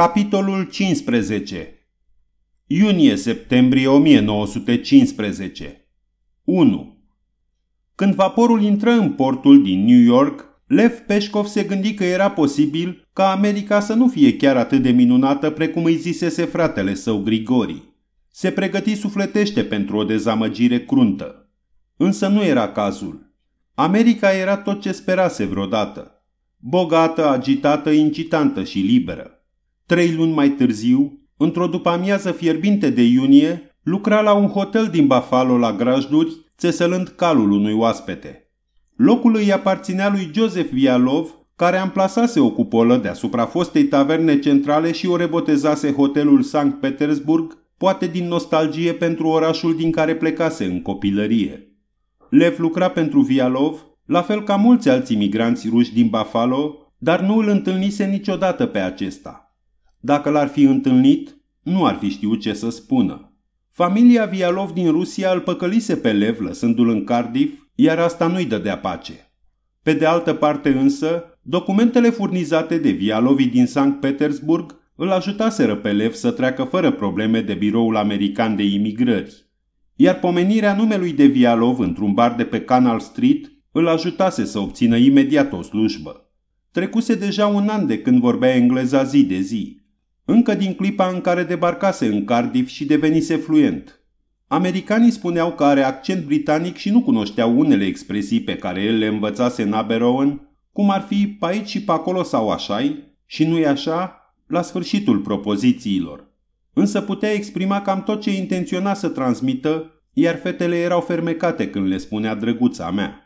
Capitolul 15 Iunie-septembrie 1915 1. Când vaporul intră în portul din New York, Lev Peșcov se gândi că era posibil ca America să nu fie chiar atât de minunată precum îi zisese fratele său Grigori. Se pregăti sufletește pentru o dezamăgire cruntă. Însă nu era cazul. America era tot ce sperase vreodată. Bogată, agitată, incitantă și liberă. Trei luni mai târziu, într-o după-amiază fierbinte de iunie, lucra la un hotel din Buffalo la grajduri, țesălând calul unui oaspete. Locul îi aparținea lui Joseph Vialov, care amplasase o cupolă deasupra fostei taverne centrale și o rebotezase hotelul Sankt Petersburg, poate din nostalgie pentru orașul din care plecase în copilărie. Lev lucra pentru Vialov, la fel ca mulți alți imigranți ruși din Buffalo, dar nu îl întâlnise niciodată pe acesta. Dacă l-ar fi întâlnit, nu ar fi știut ce să spună. Familia Vialov din Rusia îl păcălise pe Lev lăsându-l în Cardiff, iar asta nu-i dădea pace. Pe de altă parte însă, documentele furnizate de Vialovii din Sankt Petersburg îl ajutaseră pe Lev să treacă fără probleme de biroul american de imigrări. Iar pomenirea numelui de Vialov într-un bar de pe Canal Street îl ajutase să obțină imediat o slujbă. Trecuse deja un an de când vorbea engleza zi de zi încă din clipa în care debarcase în Cardiff și devenise fluent. Americanii spuneau că are accent britanic și nu cunoșteau unele expresii pe care el le învățase în Aberowen, cum ar fi pe aici și pe acolo sau așa și nu-i așa, la sfârșitul propozițiilor. Însă putea exprima cam tot ce intenționa să transmită, iar fetele erau fermecate când le spunea drăguța mea.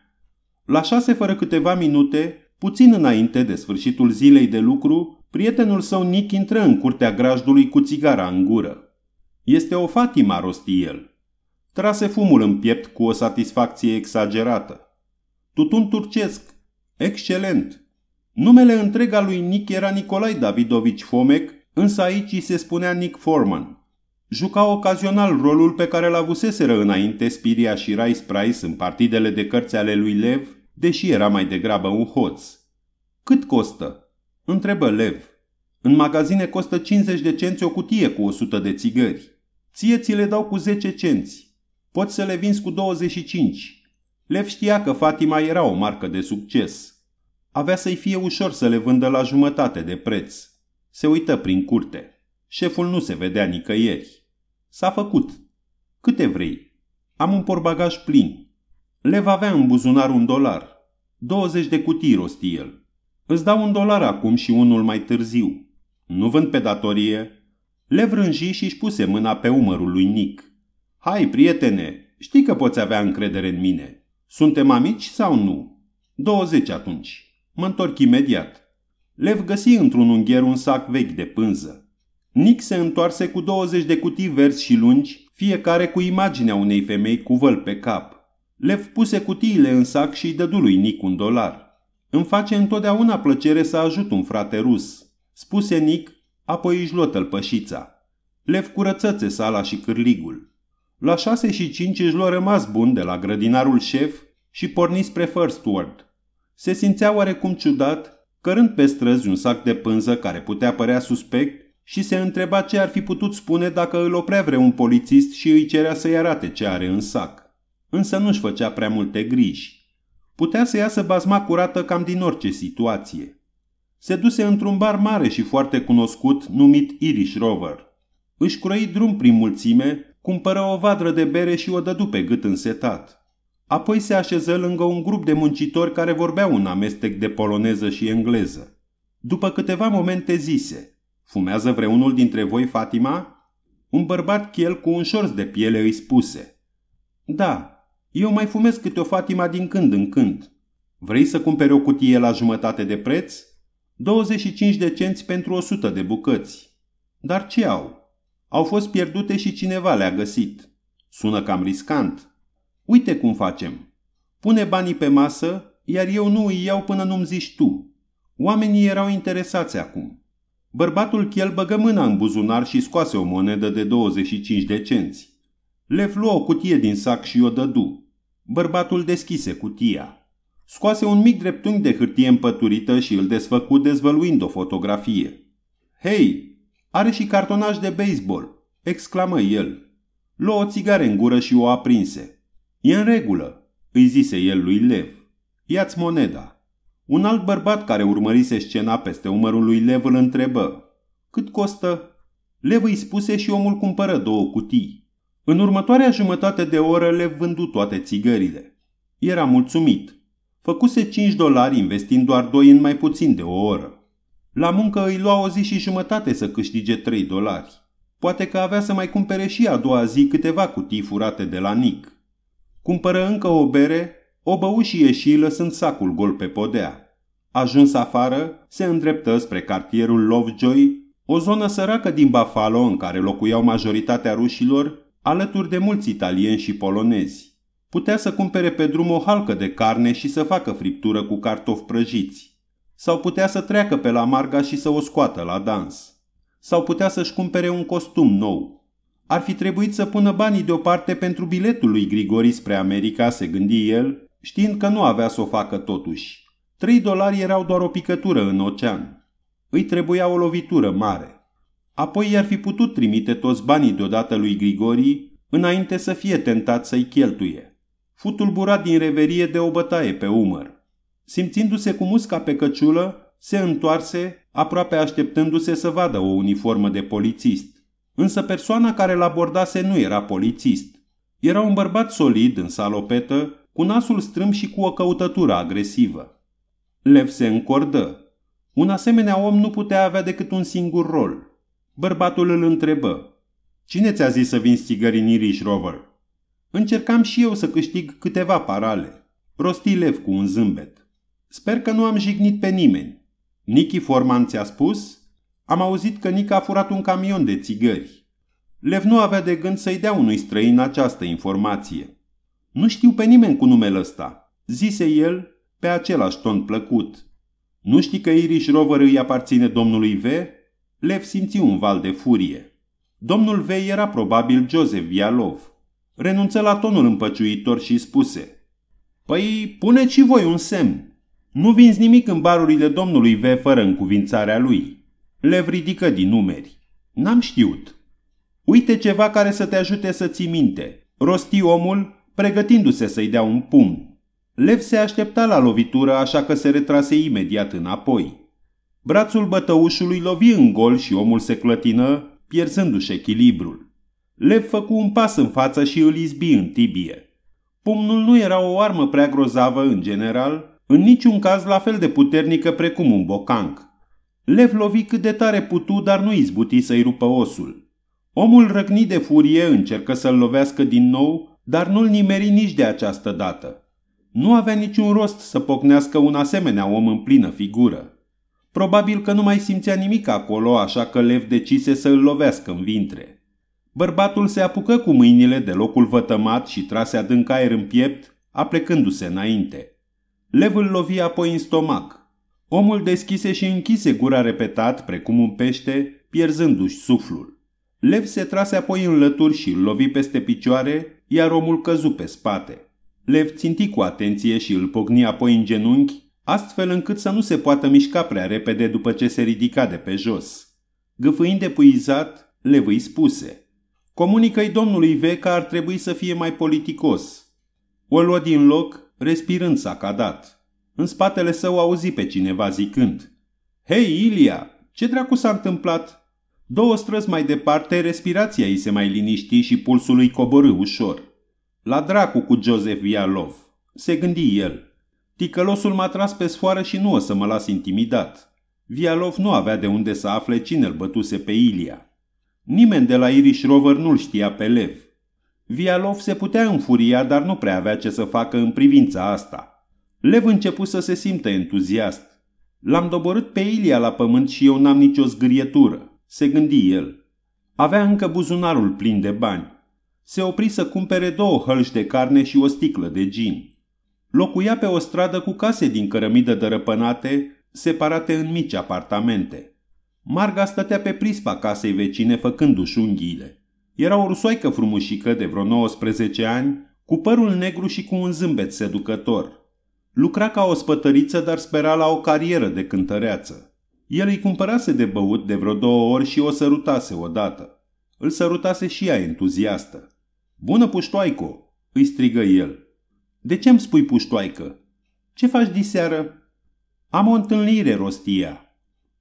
La șase fără câteva minute, puțin înainte de sfârșitul zilei de lucru, Prietenul său Nick intră în curtea grajdului cu țigara în gură. Este o Fatima, rosti el. Trase fumul în piept cu o satisfacție exagerată. Tutun turcesc. Excelent. Numele întreg al lui Nick era Nicolai Davidovici Fomec, însă aici îi se spunea Nick Forman. Juca ocazional rolul pe care l avuseseră înainte Spiria și Rice Price în partidele de cărți ale lui Lev, deși era mai degrabă un hoț. Cât costă? Întrebă Lev. În magazine costă 50 de cenți o cutie cu 100 de țigări. Ție ți le dau cu 10 cenți. Poți să le vinzi cu 25. Lev știa că Fatima era o marcă de succes. Avea să-i fie ușor să le vândă la jumătate de preț. Se uită prin curte. Șeful nu se vedea nicăieri. S-a făcut. Câte vrei? Am un porbagaj plin. Lev avea în buzunar un dolar. 20 de cutii rosti el. Îți dau un dolar acum și unul mai târziu. Nu vând pe datorie. Le vrânji și își puse mâna pe umărul lui Nick. Hai, prietene, știi că poți avea încredere în mine. Suntem amici sau nu? 20 atunci. Mă întorc imediat. Lev găsi într-un ungher un sac vechi de pânză. Nick se întoarse cu 20 de cutii verzi și lungi, fiecare cu imaginea unei femei cu văl pe cap. Lev puse cutiile în sac și îi dădu lui Nick un dolar. Îmi face întotdeauna plăcere să ajut un frate rus, spuse Nic, apoi își luă tălpășița. Lev curățățe sala și cârligul. La șase și cinci își luă rămas bun de la grădinarul șef și porni spre First Ward. Se simțea oarecum ciudat, cărând pe străzi un sac de pânză care putea părea suspect și se întreba ce ar fi putut spune dacă îl oprea vreun polițist și îi cerea să-i arate ce are în sac. Însă nu-și făcea prea multe griji. Putea să iasă bazma curată cam din orice situație. Se duse într-un bar mare și foarte cunoscut numit Irish Rover. Își croi drum prin mulțime, cumpără o vadră de bere și o dădu pe gât însetat. Apoi se așeză lângă un grup de muncitori care vorbeau un amestec de poloneză și engleză. După câteva momente zise, fumează vreunul dintre voi, Fatima? Un bărbat chel cu un șorț de piele îi spuse. Da, eu mai fumez câte o Fatima din când în când. Vrei să cumperi o cutie la jumătate de preț? 25 de cenți pentru 100 de bucăți. Dar ce au? Au fost pierdute și cineva le-a găsit. Sună cam riscant. Uite cum facem. Pune banii pe masă, iar eu nu îi iau până nu-mi zici tu. Oamenii erau interesați acum. Bărbatul chel băgă mâna în buzunar și scoase o monedă de 25 de cenți. Lev luă o cutie din sac și o dădu. Bărbatul deschise cutia. Scoase un mic dreptunghi de hârtie împăturită și îl desfăcu dezvăluind o fotografie. Hei, are și cartonaj de baseball!" exclamă el. Luă o țigare în gură și o aprinse. E în regulă," îi zise el lui Lev. Ia-ți moneda." Un alt bărbat care urmărise scena peste umărul lui Lev îl întrebă. Cât costă?" Lev îi spuse și omul cumpără două cutii. În următoarea jumătate de oră le vându toate țigările. Era mulțumit. Făcuse 5 dolari investind doar 2 în mai puțin de o oră. La muncă îi lua o zi și jumătate să câștige 3 dolari. Poate că avea să mai cumpere și a doua zi câteva cutii furate de la Nick. Cumpără încă o bere, o bău și ieși lăsând sacul gol pe podea. Ajuns afară, se îndreptă spre cartierul Lovejoy, o zonă săracă din Buffalo în care locuiau majoritatea rușilor alături de mulți italieni și polonezi. Putea să cumpere pe drum o halcă de carne și să facă friptură cu cartofi prăjiți. Sau putea să treacă pe la Marga și să o scoată la dans. Sau putea să-și cumpere un costum nou. Ar fi trebuit să pună banii deoparte pentru biletul lui Grigori spre America, se gândi el, știind că nu avea să o facă totuși. Trei dolari erau doar o picătură în ocean. Îi trebuia o lovitură mare. Apoi i-ar fi putut trimite toți banii deodată lui Grigorii, înainte să fie tentat să-i cheltuie. Futul burat din reverie de o bătaie pe umăr. Simțindu-se cu musca pe căciulă, se întoarse, aproape așteptându-se să vadă o uniformă de polițist. Însă persoana care l-abordase nu era polițist. Era un bărbat solid, în salopetă, cu nasul strâmb și cu o căutătură agresivă. Lev se încordă. Un asemenea om nu putea avea decât un singur rol – Bărbatul îl întrebă. Cine ți-a zis să vin țigări în Irish Rover? Încercam și eu să câștig câteva parale. Rosti Lev cu un zâmbet. Sper că nu am jignit pe nimeni. Nicky Forman ți-a spus? Am auzit că Nick a furat un camion de țigări. Lev nu avea de gând să-i dea unui străin această informație. Nu știu pe nimeni cu numele ăsta, zise el pe același ton plăcut. Nu știi că Irish Rover îi aparține domnului V? Lev simți un val de furie. Domnul Vei era probabil Joseph Vialov. Renunță la tonul împăciuitor și spuse Păi, puneți și voi un semn. Nu vinzi nimic în barurile domnului V fără încuvințarea lui. Lev ridică din numeri. N-am știut. Uite ceva care să te ajute să ții minte. Rosti omul, pregătindu-se să-i dea un pumn. Lev se aștepta la lovitură, așa că se retrase imediat înapoi. Brațul bătăușului lovi în gol și omul se clătină, pierzându-și echilibrul. Lev făcu un pas în față și îl izbi în tibie. Pumnul nu era o armă prea grozavă în general, în niciun caz la fel de puternică precum un bocanc. Lev lovi cât de tare putu, dar nu izbuti să-i rupă osul. Omul răcni de furie încercă să-l lovească din nou, dar nu-l nimeri nici de această dată. Nu avea niciun rost să pocnească un asemenea om în plină figură. Probabil că nu mai simțea nimic acolo, așa că Lev decise să îl lovească în vintre. Bărbatul se apucă cu mâinile de locul vătămat și trase adânc aer în piept, aplecându-se înainte. Lev îl lovi apoi în stomac. Omul deschise și închise gura repetat, precum un pește, pierzându-și suflul. Lev se trase apoi în lături și îl lovi peste picioare, iar omul căzu pe spate. Lev ținti cu atenție și îl pogni apoi în genunchi, astfel încât să nu se poată mișca prea repede după ce se ridica de pe jos. Gâfâind depuizat, Levui spuse, Comunică-i domnului V că ar trebui să fie mai politicos. O luă din loc, respirând cadat. În spatele său auzi pe cineva zicând, Hei, Ilia, ce dracu s-a întâmplat? Două străzi mai departe, respirația îi se mai liniști și pulsul îi coborâ ușor. La dracu cu Joseph Vialov, se gândi el. Ticălosul m-a tras pe sfoară și nu o să mă las intimidat. Vialov nu avea de unde să afle cine îl bătuse pe Ilia. Nimeni de la Irish Rover nu-l știa pe Lev. Vialov se putea înfuria, dar nu prea avea ce să facă în privința asta. Lev început să se simtă entuziast. L-am doborât pe Ilia la pământ și eu n-am nicio zgârietură, se gândi el. Avea încă buzunarul plin de bani. Se opri să cumpere două hălși de carne și o sticlă de gin. Locuia pe o stradă cu case din cărămidă dărăpânate, separate în mici apartamente. Marga stătea pe prispa casei vecine făcându-și unghiile. Era o rusoică frumușică de vreo 19 ani, cu părul negru și cu un zâmbet seducător. Lucra ca o spătăriță, dar spera la o carieră de cântăreață. El îi cumpărase de băut de vreo două ori și o sărutase odată. Îl sărutase și ea entuziastă. Bună puștoaico!" îi strigă el. De ce îmi spui puștoaică? Ce faci diseară? Am o întâlnire, rostia.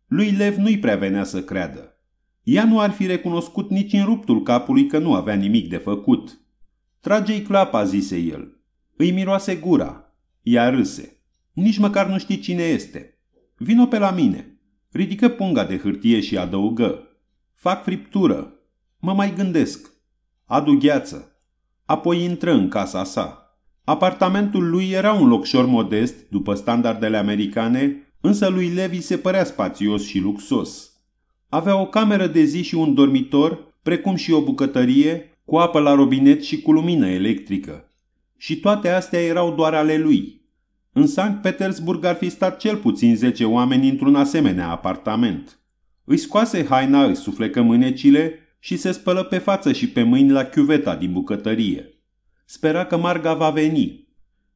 Lui Lev nu-i prea venea să creadă. Ea nu ar fi recunoscut nici în ruptul capului că nu avea nimic de făcut. Trage-i clapa, zise el. Îi miroase gura. Ea râse. Nici măcar nu știi cine este. Vino pe la mine. Ridică punga de hârtie și adăugă. Fac friptură. Mă mai gândesc. Adu gheață. Apoi intră în casa sa. Apartamentul lui era un locșor modest, după standardele americane, însă lui Levi se părea spațios și luxos. Avea o cameră de zi și un dormitor, precum și o bucătărie, cu apă la robinet și cu lumină electrică. Și toate astea erau doar ale lui. În Sankt Petersburg ar fi stat cel puțin 10 oameni într-un asemenea apartament. Îi scoase haina, îi suflecă mânecile și se spălă pe față și pe mâini la chiuveta din bucătărie. Spera că Marga va veni.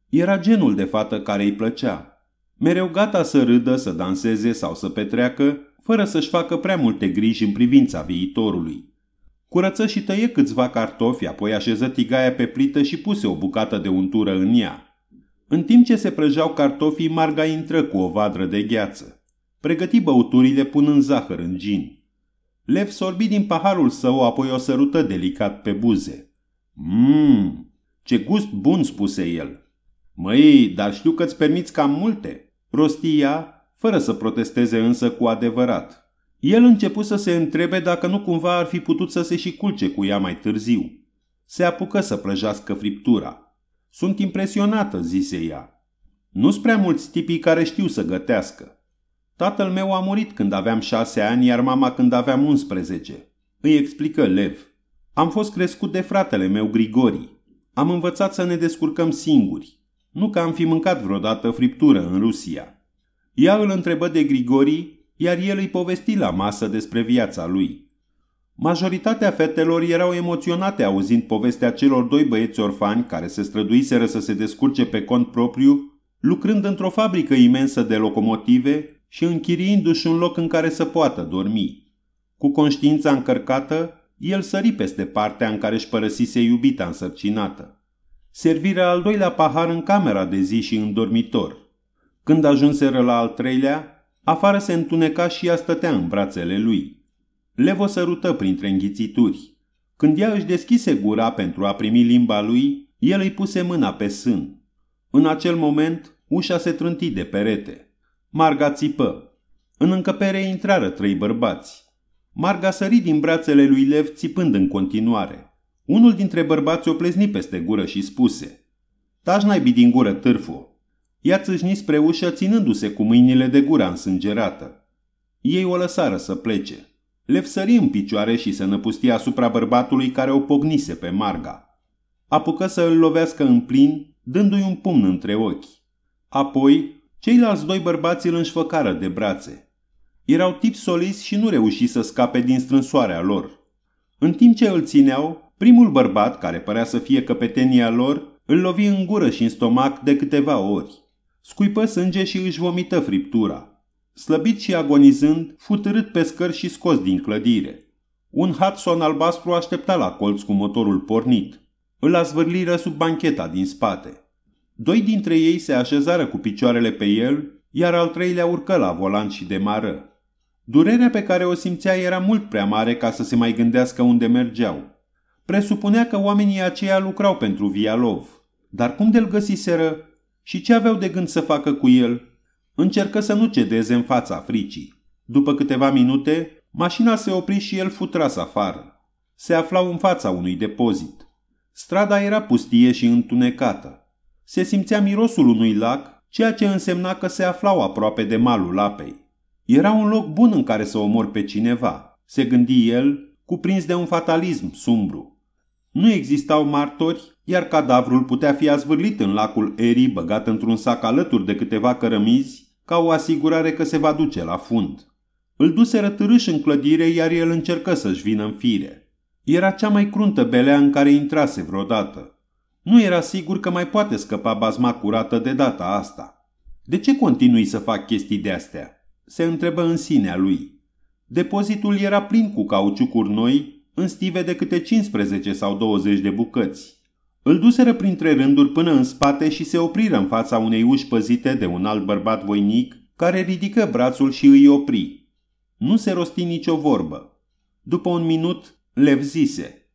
Era genul de fată care îi plăcea. Mereu gata să râdă, să danseze sau să petreacă, fără să-și facă prea multe griji în privința viitorului. Curăță și tăie câțiva cartofi, apoi așeză tigaia pe plită și puse o bucată de untură în ea. În timp ce se prăjeau cartofii, Marga intră cu o vadră de gheață. Pregăti băuturile punând zahăr în gin. Lev sorbi din paharul său, apoi o sărută delicat pe buze. Mmm, ce gust bun, spuse el. Măi, dar știu că-ți permiți cam multe. Prostia, fără să protesteze însă cu adevărat. El începu să se întrebe dacă nu cumva ar fi putut să se și culce cu ea mai târziu. Se apucă să prăjească friptura. Sunt impresionată, zise ea. nu sunt prea mulți tipii care știu să gătească. Tatăl meu a murit când aveam șase ani, iar mama când aveam 11. Îi explică Lev. Am fost crescut de fratele meu Grigori. Am învățat să ne descurcăm singuri. Nu că am fi mâncat vreodată friptură în Rusia. Ea îl întrebă de Grigori, iar el îi povesti la masă despre viața lui. Majoritatea fetelor erau emoționate auzind povestea celor doi băieți orfani care se străduiseră să se descurce pe cont propriu, lucrând într-o fabrică imensă de locomotive și închiriindu-și un loc în care să poată dormi. Cu conștiința încărcată, el sări peste partea în care își părăsise iubita însărcinată. Servirea al doilea pahar în camera de zi și în dormitor. Când ajunseră la al treilea, afară se întuneca și ea stătea în brațele lui. Levo sărută printre înghițituri. Când ea își deschise gura pentru a primi limba lui, el îi puse mâna pe sân. În acel moment, ușa se trânti de perete. Marga țipă. În încăpere intrară trei bărbați. Marga sări din brațele lui Lev țipând în continuare. Unul dintre bărbați o plezni peste gură și spuse Taci naibii din gură, târfu! Ea țâșni spre ușă ținându-se cu mâinile de gura însângerată. Ei o lăsară să plece. Lev sări în picioare și se năpustia asupra bărbatului care o pognise pe Marga. Apucă să îl lovească în plin, dându-i un pumn între ochi. Apoi, ceilalți doi bărbați îl înșfăcară de brațe. Erau tip solis și nu reuși să scape din strânsoarea lor. În timp ce îl țineau, primul bărbat, care părea să fie căpetenia lor, îl lovi în gură și în stomac de câteva ori. Scuipă sânge și își vomită friptura. Slăbit și agonizând, fu pe scări și scos din clădire. Un Hudson albastru aștepta la colț cu motorul pornit. Îl zvârliră sub bancheta din spate. Doi dintre ei se așezară cu picioarele pe el, iar al treilea urcă la volan și demară. Durerea pe care o simțea era mult prea mare ca să se mai gândească unde mergeau. Presupunea că oamenii aceia lucrau pentru Vialov. Dar cum de-l găsiseră și ce aveau de gând să facă cu el? Încercă să nu cedeze în fața fricii. După câteva minute, mașina se opri și el fu tras afară. Se aflau în fața unui depozit. Strada era pustie și întunecată. Se simțea mirosul unui lac, ceea ce însemna că se aflau aproape de malul apei. Era un loc bun în care să omor pe cineva, se gândi el, cuprins de un fatalism sumbru. Nu existau martori, iar cadavrul putea fi azvârlit în lacul Eri băgat într-un sac alături de câteva cărămizi, ca o asigurare că se va duce la fund. Îl duse rătârâș în clădire, iar el încercă să-și vină în fire. Era cea mai cruntă belea în care intrase vreodată. Nu era sigur că mai poate scăpa bazma curată de data asta. De ce continui să fac chestii de astea? se întrebă în sinea lui. Depozitul era plin cu cauciucuri noi, în stive de câte 15 sau 20 de bucăți. Îl duseră printre rânduri până în spate și se opriră în fața unei uși păzite de un alt bărbat voinic, care ridică brațul și îi opri. Nu se rosti nicio vorbă. După un minut, Lev zise.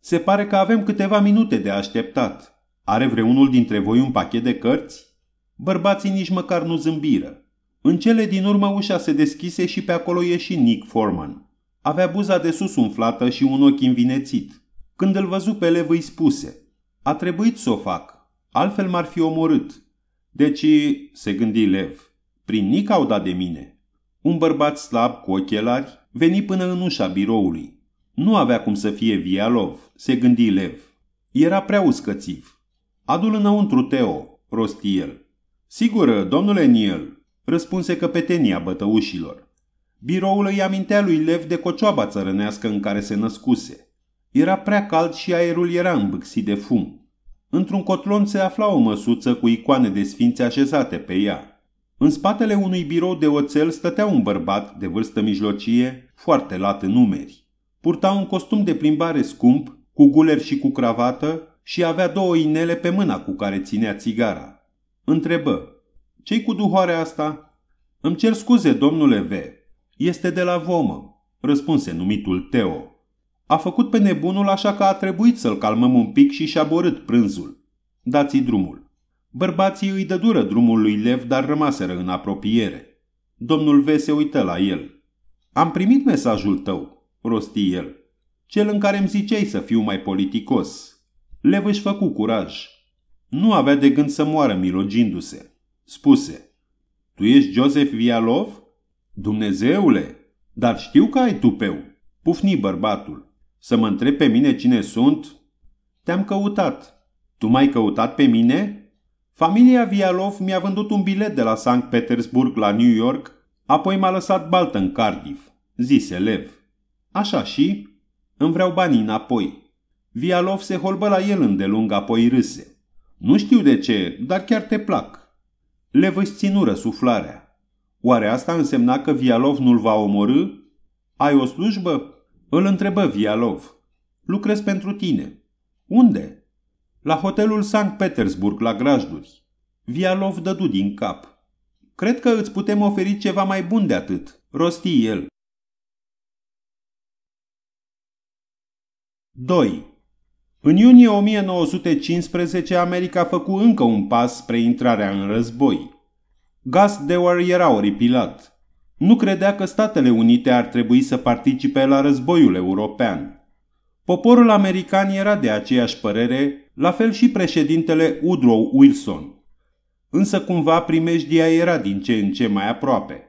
Se pare că avem câteva minute de așteptat. Are vreunul dintre voi un pachet de cărți? Bărbații nici măcar nu zâmbiră. În cele din urmă ușa se deschise și pe acolo ieși Nick Forman. Avea buza de sus umflată și un ochi învinețit. Când îl văzu pe elev îi spuse, A trebuit să o fac, altfel m-ar fi omorât. Deci, se gândi Lev, prin Nick au dat de mine. Un bărbat slab cu ochelari veni până în ușa biroului. Nu avea cum să fie Vialov, se gândi Lev. Era prea uscățiv. Adul înăuntru Teo, rosti el. Sigură, domnule Niel, Răspunse căpetenia bătăușilor. Biroul îi amintea lui Lev de cocioaba țărănească în care se născuse. Era prea cald și aerul era îmbâxit de fum. Într-un cotlon se afla o măsuță cu icoane de sfinți așezate pe ea. În spatele unui birou de oțel stătea un bărbat de vârstă mijlocie, foarte lat în numeri. Purta un costum de plimbare scump, cu guler și cu cravată și avea două inele pe mâna cu care ținea țigara. Întrebă, ce-i cu duhoarea asta? Îmi cer scuze, domnule V. Este de la vomă, răspunse numitul Teo. A făcut pe nebunul așa că a trebuit să-l calmăm un pic și și-a borât prânzul. Dați-i drumul. Bărbații îi dură drumul lui Lev, dar rămaseră în apropiere. Domnul V se uită la el. Am primit mesajul tău, rosti el. Cel în care îmi ziceai să fiu mai politicos. Lev își făcu curaj. Nu avea de gând să moară milogindu-se. Spuse, tu ești Joseph Vialov? Dumnezeule, dar știu că ai tupeu. Pufni bărbatul. Să mă întreb pe mine cine sunt? Te-am căutat. Tu m-ai căutat pe mine? Familia Vialov mi-a vândut un bilet de la Sankt Petersburg la New York, apoi m-a lăsat baltă în Cardiff, zise Lev. Așa și? Îmi vreau banii înapoi. Vialov se holbă la el îndelung, apoi râse. Nu știu de ce, dar chiar te plac le vășținură suflarea. Oare asta însemna că Vialov nu-l va omorâ? Ai o slujbă? Îl întrebă Vialov. Lucrez pentru tine. Unde? La hotelul Sankt Petersburg, la grajduri. Vialov dădu din cap. Cred că îți putem oferi ceva mai bun de atât, rosti el. 2. În iunie 1915, America făcu încă un pas spre intrarea în război. Gus Dewar era oripilat. Nu credea că Statele Unite ar trebui să participe la războiul european. Poporul american era de aceeași părere, la fel și președintele Woodrow Wilson. Însă cumva primejdia era din ce în ce mai aproape.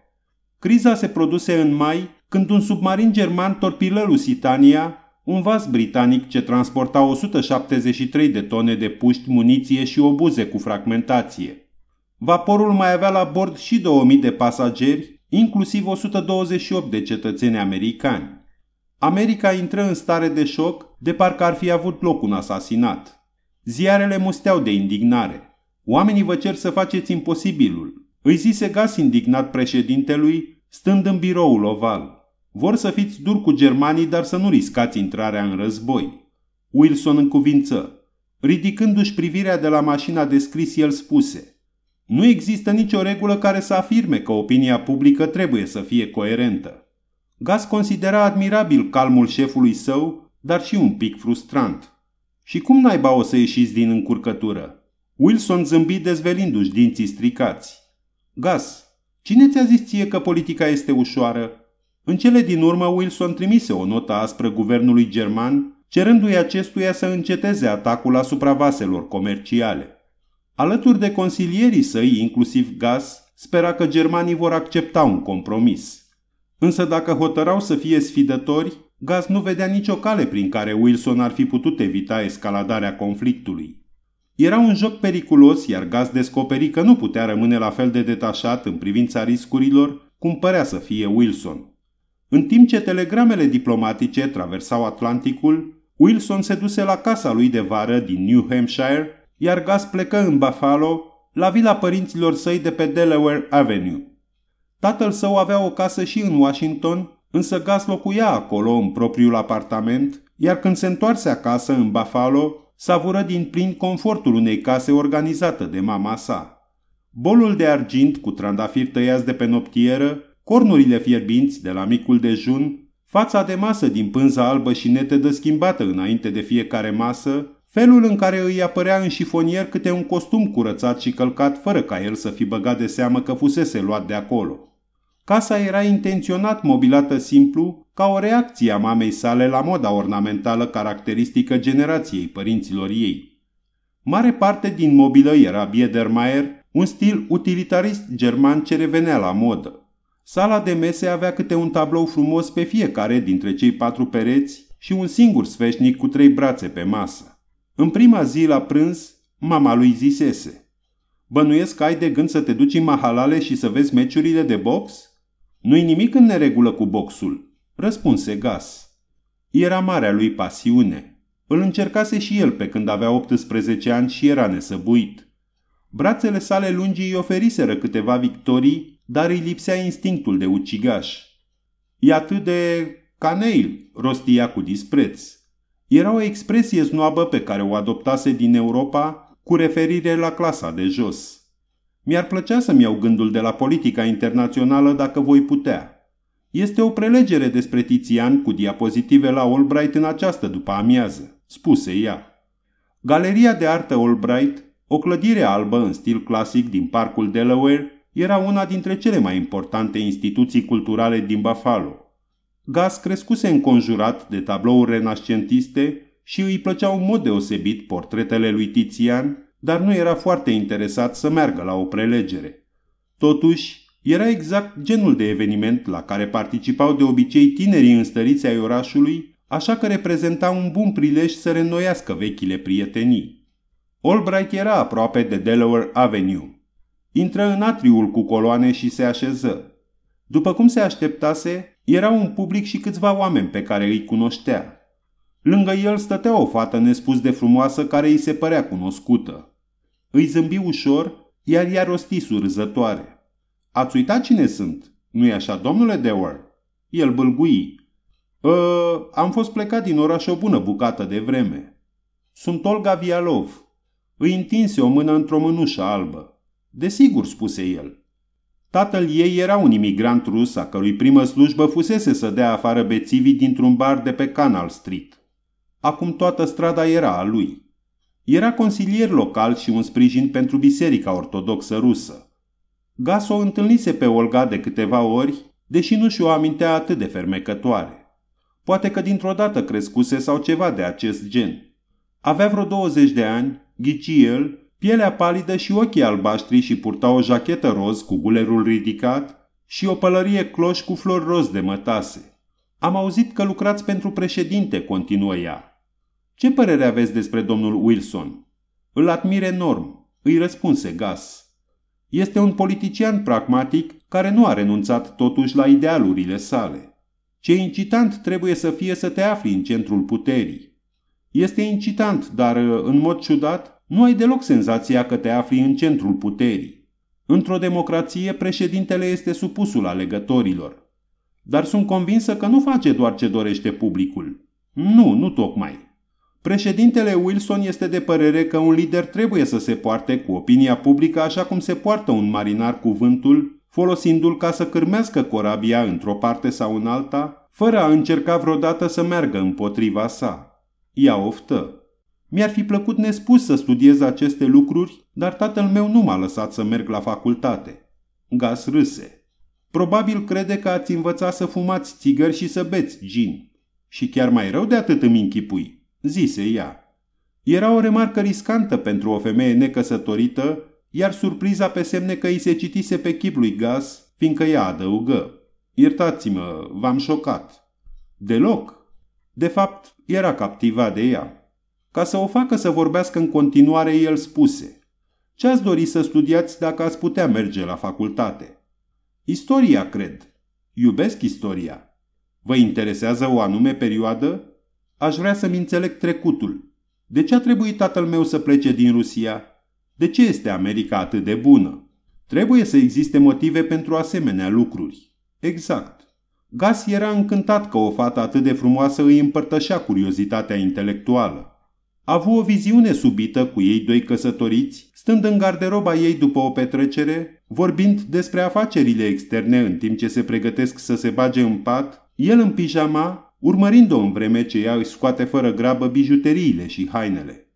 Criza se produse în mai, când un submarin german torpilă Lusitania un vas britanic ce transporta 173 de tone de puști, muniție și obuze cu fragmentație. Vaporul mai avea la bord și 2000 de pasageri, inclusiv 128 de cetățeni americani. America intră în stare de șoc de parcă ar fi avut loc un asasinat. Ziarele musteau de indignare. Oamenii vă cer să faceți imposibilul, îi zise Gas indignat președintelui, stând în biroul oval. Vor să fiți dur cu germanii, dar să nu riscați intrarea în război. Wilson încuvință. Ridicându-și privirea de la mașina de scris, el spuse Nu există nicio regulă care să afirme că opinia publică trebuie să fie coerentă. Gas considera admirabil calmul șefului său, dar și un pic frustrant. Și cum naiba o să ieșiți din încurcătură? Wilson zâmbi dezvelindu-și dinții stricați. Gas, cine ți-a zis ție că politica este ușoară? În cele din urmă, Wilson trimise o notă aspră guvernului german, cerându-i acestuia să înceteze atacul asupra vaselor comerciale. Alături de consilierii săi, inclusiv Gas, spera că germanii vor accepta un compromis. Însă dacă hotărau să fie sfidători, Gas nu vedea nicio cale prin care Wilson ar fi putut evita escaladarea conflictului. Era un joc periculos, iar Gas descoperi că nu putea rămâne la fel de detașat în privința riscurilor cum părea să fie Wilson. În timp ce telegramele diplomatice traversau Atlanticul, Wilson se duse la casa lui de vară din New Hampshire, iar Gas plecă în Buffalo, la vila părinților săi de pe Delaware Avenue. Tatăl său avea o casă și în Washington, însă Gas locuia acolo în propriul apartament, iar când se întoarse acasă în Buffalo, savură din plin confortul unei case organizată de mama sa. Bolul de argint cu trandafiri tăiați de pe noptieră cornurile fierbinți de la micul dejun, fața de masă din pânza albă și netedă schimbată înainte de fiecare masă, felul în care îi apărea în șifonier câte un costum curățat și călcat fără ca el să fi băgat de seamă că fusese luat de acolo. Casa era intenționat mobilată simplu, ca o reacție a mamei sale la moda ornamentală caracteristică generației părinților ei. Mare parte din mobilă era Biedermeier, un stil utilitarist german ce revenea la modă. Sala de mese avea câte un tablou frumos pe fiecare dintre cei patru pereți și un singur sfeșnic cu trei brațe pe masă. În prima zi la prânz, mama lui zisese Bănuiesc că ai de gând să te duci în mahalale și să vezi meciurile de box? Nu-i nimic în neregulă cu boxul, răspunse Gas. Era marea lui pasiune. Îl încercase și el pe când avea 18 ani și era nesăbuit. Brațele sale lungi îi oferiseră câteva victorii dar îi lipsea instinctul de ucigaș. E atât de caneil, rostia cu dispreț. Era o expresie snoabă pe care o adoptase din Europa cu referire la clasa de jos. Mi-ar plăcea să-mi iau gândul de la politica internațională dacă voi putea. Este o prelegere despre Tizian cu diapozitive la Albright în această după amiază, spuse ea. Galeria de artă Albright, o clădire albă în stil clasic din parcul Delaware, era una dintre cele mai importante instituții culturale din Buffalo. Gas crescuse înconjurat de tablouri renascentiste și îi plăceau în mod deosebit portretele lui Tizian, dar nu era foarte interesat să meargă la o prelegere. Totuși, era exact genul de eveniment la care participau de obicei tinerii înstăriți ai orașului, așa că reprezenta un bun prilej să renoiască vechile prietenii. Albright era aproape de Delaware Avenue, intră în atriul cu coloane și se așeză. După cum se așteptase, era un public și câțiva oameni pe care îi cunoștea. Lângă el stătea o fată nespus de frumoasă care îi se părea cunoscută. Îi zâmbi ușor, iar i-a rosti surzătoare. Ați uitat cine sunt? Nu-i așa, domnule Dewar? El bâlgui. Ă, am fost plecat din oraș o bună bucată de vreme. Sunt Olga Vialov. Îi întinse o mână într-o mânușă albă. Desigur, spuse el. Tatăl ei era un imigrant rus, a cărui primă slujbă fusese să dea afară bețivii dintr-un bar de pe Canal Street. Acum toată strada era a lui. Era consilier local și un sprijin pentru Biserica Ortodoxă Rusă. Gas o întâlnise pe Olga de câteva ori, deși nu și-o amintea atât de fermecătoare. Poate că dintr-o dată crescuse sau ceva de acest gen. Avea vreo 20 de ani, ghici el, pielea palidă și ochii albaștri și purta o jachetă roz cu gulerul ridicat și o pălărie cloș cu flori roz de mătase. Am auzit că lucrați pentru președinte, continuă ea. Ce părere aveți despre domnul Wilson? Îl admir enorm, îi răspunse Gas. Este un politician pragmatic care nu a renunțat totuși la idealurile sale. Ce incitant trebuie să fie să te afli în centrul puterii. Este incitant, dar în mod ciudat nu ai deloc senzația că te afli în centrul puterii. Într-o democrație, președintele este supusul alegătorilor. Dar sunt convinsă că nu face doar ce dorește publicul. Nu, nu tocmai. Președintele Wilson este de părere că un lider trebuie să se poarte cu opinia publică așa cum se poartă un marinar cuvântul, folosindu-l ca să cârmească corabia într-o parte sau în alta, fără a încerca vreodată să meargă împotriva sa. Ia oftă. Mi-ar fi plăcut nespus să studiez aceste lucruri, dar tatăl meu nu m-a lăsat să merg la facultate. Gas râse. Probabil crede că ați învățat să fumați țigări și să beți gin. Și chiar mai rău de atât îmi închipui, zise ea. Era o remarcă riscantă pentru o femeie necăsătorită, iar surpriza pe semne că îi se citise pe chip lui Gas, fiindcă ea adăugă. Iertați-mă, v-am șocat. Deloc. De fapt, era captivat de ea. Ca să o facă să vorbească în continuare, el spuse Ce ați dori să studiați dacă ați putea merge la facultate? Istoria, cred. Iubesc istoria. Vă interesează o anume perioadă? Aș vrea să-mi înțeleg trecutul. De ce a trebuit tatăl meu să plece din Rusia? De ce este America atât de bună? Trebuie să existe motive pentru asemenea lucruri. Exact. Gas era încântat că o fată atât de frumoasă îi împărtășea curiozitatea intelectuală. A avut o viziune subită cu ei doi căsătoriți, stând în garderoba ei după o petrecere, vorbind despre afacerile externe în timp ce se pregătesc să se bage în pat, el în pijama, urmărind-o în vreme ce ea își scoate fără grabă bijuteriile și hainele.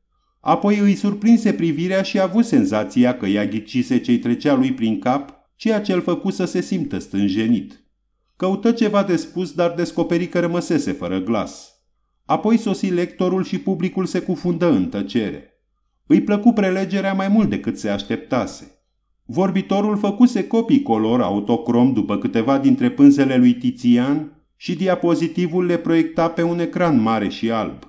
Apoi îi surprinse privirea și a avut senzația că ea ghicise ce-i trecea lui prin cap, ceea ce îl făcu să se simtă stânjenit. Căută ceva de spus, dar descoperi că rămăsese fără glas – Apoi sosi lectorul și publicul se cufundă în tăcere. Îi plăcu prelegerea mai mult decât se așteptase. Vorbitorul făcuse copii color autocrom după câteva dintre pânzele lui Tizian și diapozitivul le proiecta pe un ecran mare și alb.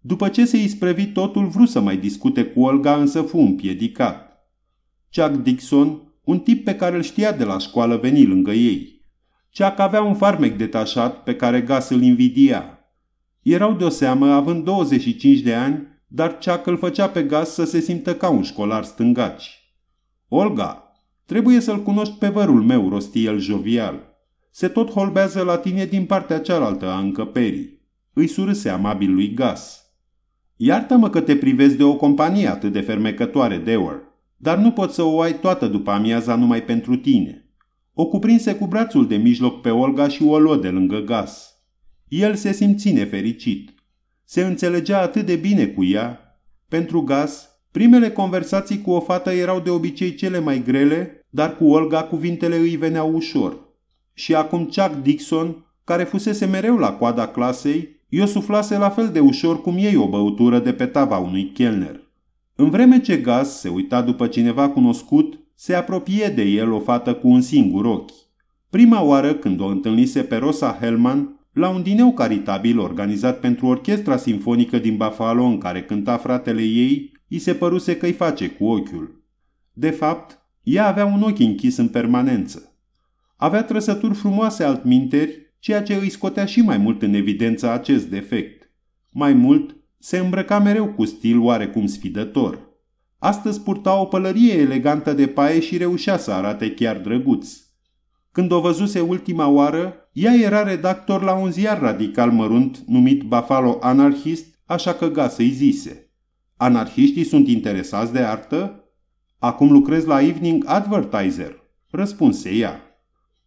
După ce se isprevi totul, vrut să mai discute cu Olga, însă fu împiedicat. Chuck Dixon, un tip pe care îl știa de la școală, veni lângă ei. Chuck avea un farmec detașat pe care Gas îl invidia – erau de-o seamă, având 25 de ani, dar cea că îl făcea pe gaz să se simtă ca un școlar stângaci. Olga, trebuie să-l cunoști pe vărul meu, rosti el jovial. Se tot holbează la tine din partea cealaltă a încăperii. Îi surâse amabil lui Gas. Iartă-mă că te privezi de o companie atât de fermecătoare, Dewar, dar nu pot să o ai toată după amiaza numai pentru tine. O cuprinse cu brațul de mijloc pe Olga și o luă de lângă Gas. El se simți nefericit. Se înțelegea atât de bine cu ea. Pentru Gas, primele conversații cu o fată erau de obicei cele mai grele, dar cu Olga cuvintele îi veneau ușor. Și acum Chuck Dixon, care fusese mereu la coada clasei, i-o suflase la fel de ușor cum ei o băutură de pe tava unui chelner. În vreme ce Gas se uita după cineva cunoscut, se apropie de el o fată cu un singur ochi. Prima oară când o întâlnise pe Rosa Hellman, la un dineu caritabil organizat pentru orchestra sinfonică din Buffalo în care cânta fratele ei, i se păruse că-i face cu ochiul. De fapt, ea avea un ochi închis în permanență. Avea trăsături frumoase altminteri, ceea ce îi scotea și mai mult în evidență acest defect. Mai mult, se îmbrăca mereu cu stil oarecum sfidător. Astăzi purta o pălărie elegantă de paie și reușea să arate chiar drăguț. Când o văzuse ultima oară, ea era redactor la un ziar radical mărunt numit Buffalo Anarchist, așa că Gas îi zise. Anarhiștii sunt interesați de artă? Acum lucrez la Evening Advertiser, răspunse ea.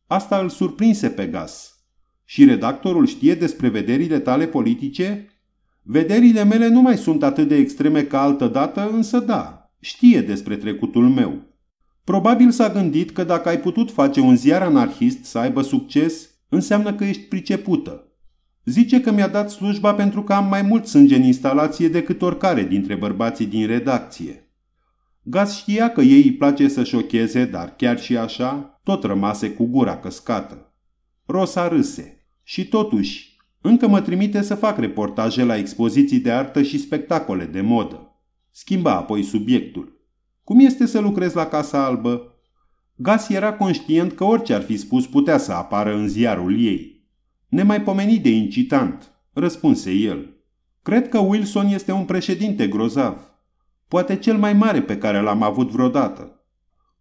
Asta îl surprinse pe Gas. Și redactorul știe despre vederile tale politice? Vederile mele nu mai sunt atât de extreme ca altă dată, însă da, știe despre trecutul meu. Probabil s-a gândit că dacă ai putut face un ziar anarhist să aibă succes, înseamnă că ești pricepută. Zice că mi-a dat slujba pentru că am mai mult sânge în instalație decât oricare dintre bărbații din redacție. Gaz știa că ei îi place să șocheze, dar chiar și așa, tot rămase cu gura căscată. Rosa râse. Și totuși, încă mă trimite să fac reportaje la expoziții de artă și spectacole de modă. Schimba apoi subiectul. Cum este să lucrez la Casa Albă? Gas era conștient că orice ar fi spus putea să apară în ziarul ei. Nemaipomenit de incitant, răspunse el. Cred că Wilson este un președinte grozav. Poate cel mai mare pe care l-am avut vreodată.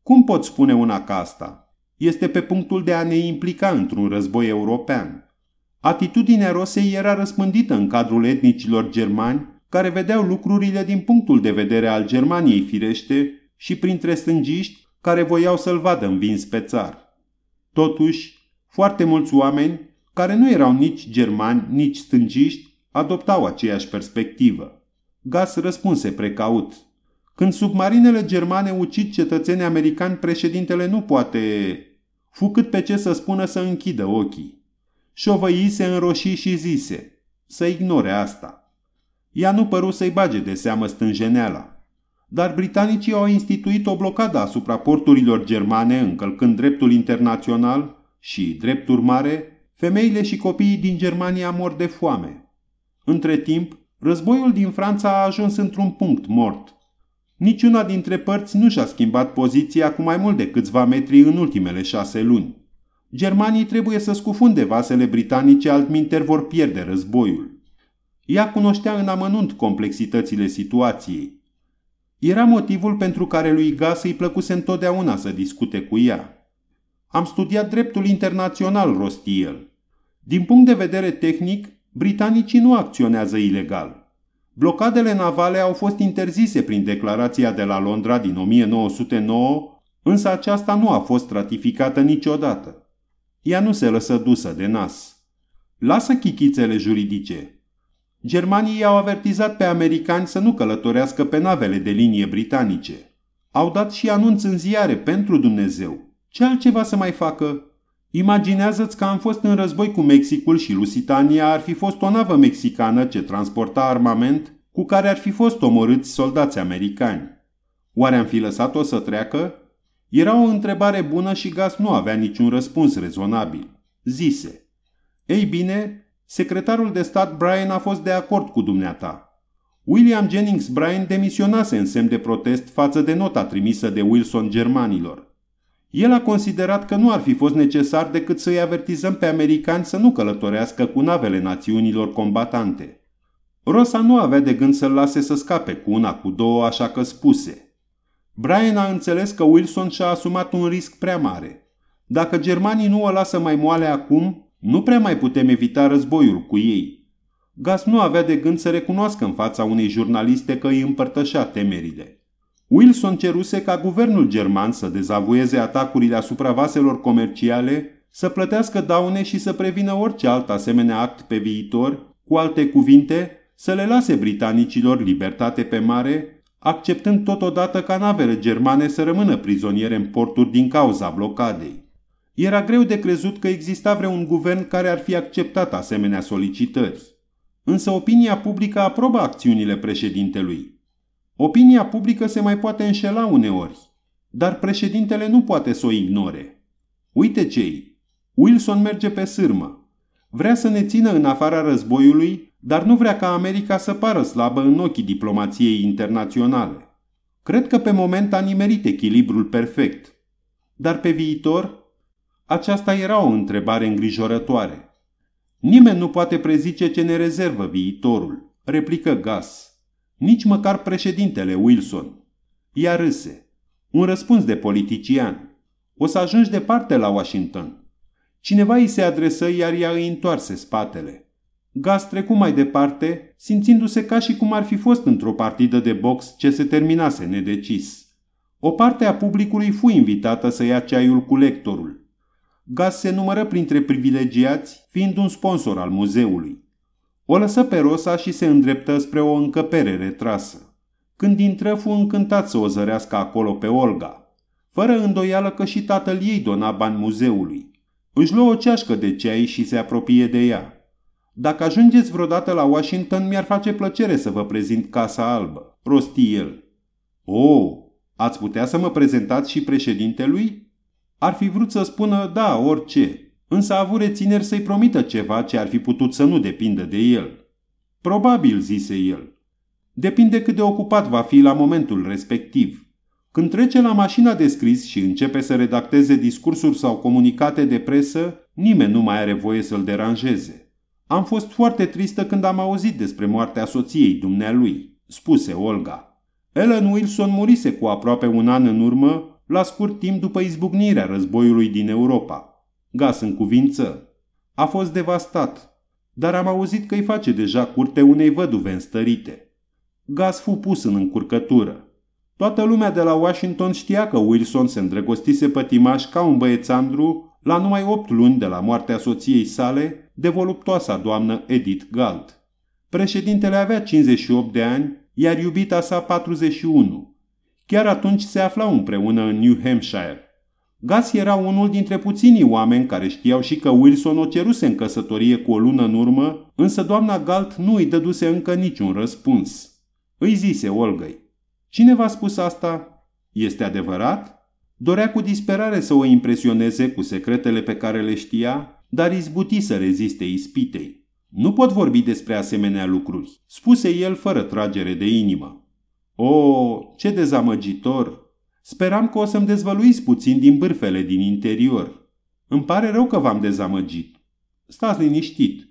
Cum pot spune una ca asta? Este pe punctul de a ne implica într-un război european. Atitudinea Rosei era răspândită în cadrul etnicilor germani, care vedeau lucrurile din punctul de vedere al Germaniei firește și printre stângiști care voiau să-l vadă învins pe țar. Totuși, foarte mulți oameni, care nu erau nici germani, nici stângiști, adoptau aceeași perspectivă. Gas răspunse precaut. Când submarinele germane ucid cetățeni americani, președintele nu poate... Fu cât pe ce să spună să închidă ochii. Șovăii se înroșii și zise să ignore asta. Ea nu păru să-i bage de seamă stânjeneala dar britanicii au instituit o blocadă asupra porturilor germane, încălcând dreptul internațional și, drept urmare, femeile și copiii din Germania mor de foame. Între timp, războiul din Franța a ajuns într-un punct mort. Niciuna dintre părți nu și-a schimbat poziția cu mai mult de câțiva metri în ultimele șase luni. Germanii trebuie să scufunde vasele britanice, altminteri vor pierde războiul. Ea cunoștea în amănunt complexitățile situației. Era motivul pentru care lui Gas îi plăcuse întotdeauna să discute cu ea. Am studiat dreptul internațional, rosti el. Din punct de vedere tehnic, britanicii nu acționează ilegal. Blocadele navale au fost interzise prin declarația de la Londra din 1909, însă aceasta nu a fost ratificată niciodată. Ea nu se lăsă dusă de nas. Lasă chichițele juridice, Germanii i-au avertizat pe americani să nu călătorească pe navele de linie britanice. Au dat și anunț în ziare pentru Dumnezeu. Ce altceva să mai facă? Imaginează-ți că am fost în război cu Mexicul și Lusitania ar fi fost o navă mexicană ce transporta armament cu care ar fi fost omorâți soldați americani. Oare am fi lăsat-o să treacă? Era o întrebare bună și Gas nu avea niciun răspuns rezonabil. Zise, Ei bine, Secretarul de stat Bryan a fost de acord cu dumneata. William Jennings Bryan demisionase în semn de protest față de nota trimisă de Wilson germanilor. El a considerat că nu ar fi fost necesar decât să-i avertizăm pe americani să nu călătorească cu navele națiunilor combatante. Rosa nu avea de gând să-l lase să scape cu una, cu două, așa că spuse. Brian a înțeles că Wilson și-a asumat un risc prea mare. Dacă germanii nu o lasă mai moale acum, nu prea mai putem evita războiul cu ei. Gas nu avea de gând să recunoască în fața unei jurnaliste că îi împărtășea temerile. Wilson ceruse ca guvernul german să dezavuieze atacurile asupra vaselor comerciale, să plătească daune și să prevină orice alt asemenea act pe viitor, cu alte cuvinte, să le lase britanicilor libertate pe mare, acceptând totodată ca navele germane să rămână prizoniere în porturi din cauza blocadei. Era greu de crezut că exista vreun guvern care ar fi acceptat asemenea solicitări. Însă opinia publică aprobă acțiunile președintelui. Opinia publică se mai poate înșela uneori, dar președintele nu poate să o ignore. Uite cei. Wilson merge pe sârmă. Vrea să ne țină în afara războiului, dar nu vrea ca America să pară slabă în ochii diplomației internaționale. Cred că pe moment a nimerit echilibrul perfect. Dar pe viitor, aceasta era o întrebare îngrijorătoare. Nimeni nu poate prezice ce ne rezervă viitorul, replică Gas. Nici măcar președintele Wilson. Ea râse. Un răspuns de politician. O să ajungi departe la Washington. Cineva îi se adresă, iar ea îi întoarse spatele. Gas trecu mai departe, simțindu-se ca și cum ar fi fost într-o partidă de box ce se terminase nedecis. O parte a publicului fu invitată să ia ceaiul cu lectorul. Gaz se numără printre privilegiați, fiind un sponsor al muzeului. O lăsă pe Rosa și se îndreptă spre o încăpere retrasă. Când intră, fu încântat să o zărească acolo pe Olga, fără îndoială că și tatăl ei dona bani muzeului. Își luă o ceașcă de ceai și se apropie de ea. Dacă ajungeți vreodată la Washington, mi-ar face plăcere să vă prezint Casa Albă, rosti el. O, oh, ați putea să mă prezentați și președintelui? Ar fi vrut să spună da, orice, însă a avut rețineri să-i promită ceva ce ar fi putut să nu depindă de el. Probabil, zise el. Depinde cât de ocupat va fi la momentul respectiv. Când trece la mașina de scris și începe să redacteze discursuri sau comunicate de presă, nimeni nu mai are voie să-l deranjeze. Am fost foarte tristă când am auzit despre moartea soției dumnealui, spuse Olga. Ellen Wilson murise cu aproape un an în urmă la scurt timp după izbucnirea războiului din Europa. Gas în cuvință. A fost devastat, dar am auzit că îi face deja curte unei văduve înstărite. Gas fu pus în încurcătură. Toată lumea de la Washington știa că Wilson se îndrăgostise pătimaș ca un băiețandru la numai opt luni de la moartea soției sale, de voluptoasa doamnă Edith Galt. Președintele avea 58 de ani, iar iubita sa 41. Chiar atunci se aflau împreună în New Hampshire. Gas era unul dintre puținii oameni care știau și că Wilson o ceruse în căsătorie cu o lună în urmă, însă doamna Galt nu îi dăduse încă niciun răspuns. Îi zise Olgăi, Cine v-a spus asta? Este adevărat? Dorea cu disperare să o impresioneze cu secretele pe care le știa, dar izbuti să reziste ispitei. Nu pot vorbi despre asemenea lucruri, spuse el fără tragere de inimă. O, ce dezamăgitor! Speram că o să-mi dezvăluiți puțin din bârfele din interior. Îmi pare rău că v-am dezamăgit. Stați liniștit.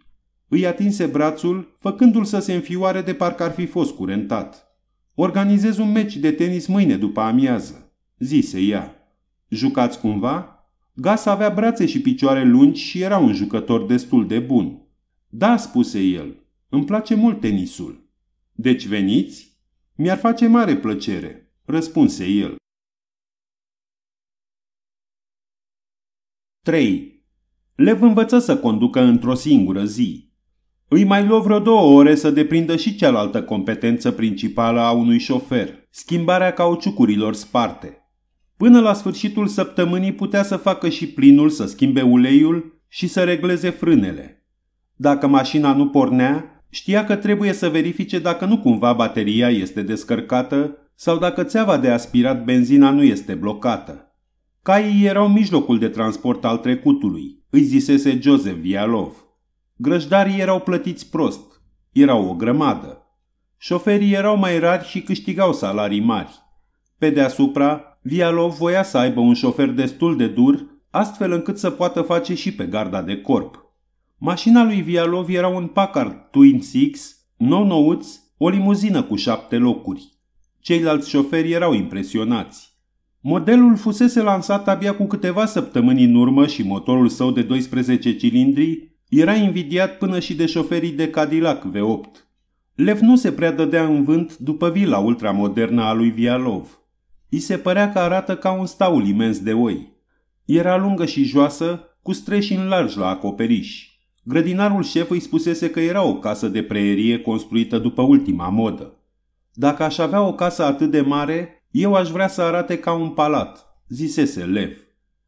Îi atinse brațul, făcându-l să se înfioare de parcă ar fi fost curentat. Organizez un meci de tenis mâine după amiază, zise ea. Jucați cumva? Gas avea brațe și picioare lungi și era un jucător destul de bun. Da, spuse el, îmi place mult tenisul. Deci veniți? Mi-ar face mare plăcere, răspunse el. 3. Le învăță să conducă într-o singură zi. Îi mai luă vreo două ore să deprindă și cealaltă competență principală a unui șofer, schimbarea cauciucurilor sparte. Până la sfârșitul săptămânii putea să facă și plinul, să schimbe uleiul și să regleze frânele. Dacă mașina nu pornea, Știa că trebuie să verifice dacă nu cumva bateria este descărcată sau dacă țeava de aspirat benzina nu este blocată. Caii erau mijlocul de transport al trecutului, îi zisese Joseph Vialov. Grăjdarii erau plătiți prost, erau o grămadă. Șoferii erau mai rari și câștigau salarii mari. Pe deasupra, Vialov voia să aibă un șofer destul de dur, astfel încât să poată face și pe garda de corp. Mașina lui Vialov era un Packard Twin Six, nou nouț, o limuzină cu șapte locuri. Ceilalți șoferi erau impresionați. Modelul fusese lansat abia cu câteva săptămâni în urmă și motorul său de 12 cilindri era invidiat până și de șoferii de Cadillac V8. Lev nu se prea dădea în vânt după vila ultramodernă a lui Vialov. I se părea că arată ca un staul imens de oi. Era lungă și joasă, cu streșini largi la acoperiș. Grădinarul șef îi spusese că era o casă de preerie construită după ultima modă. Dacă aș avea o casă atât de mare, eu aș vrea să arate ca un palat, zisese Lev.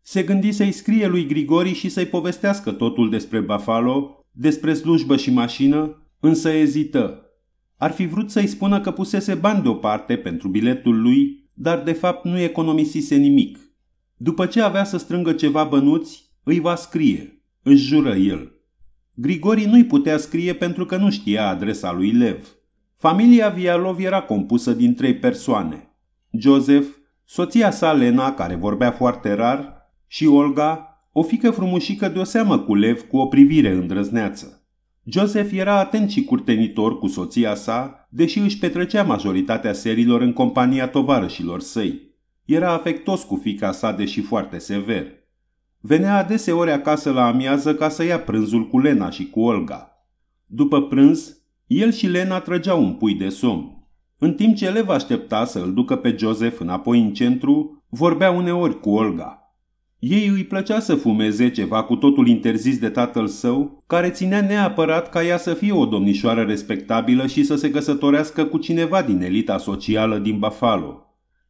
Se gândi să-i scrie lui Grigori și să-i povestească totul despre Buffalo, despre slujbă și mașină, însă ezită. Ar fi vrut să-i spună că pusese bani deoparte pentru biletul lui, dar de fapt nu economisise nimic. După ce avea să strângă ceva bănuți, îi va scrie, își jură el. Grigori nu-i putea scrie pentru că nu știa adresa lui Lev. Familia Vialov era compusă din trei persoane. Joseph, soția sa Lena, care vorbea foarte rar, și Olga, o fică frumușică de o seamă cu Lev cu o privire îndrăzneață. Joseph era atent și curtenitor cu soția sa, deși își petrecea majoritatea serilor în compania tovarășilor săi. Era afectos cu fica sa, deși foarte sever. Venea adeseori acasă la amiază ca să ia prânzul cu Lena și cu Olga. După prânz, el și Lena trăgeau un pui de somn. În timp ce Lev aștepta să îl ducă pe Joseph înapoi în centru, vorbea uneori cu Olga. Ei îi plăcea să fumeze ceva cu totul interzis de tatăl său, care ținea neapărat ca ea să fie o domnișoară respectabilă și să se căsătorească cu cineva din elita socială din Buffalo.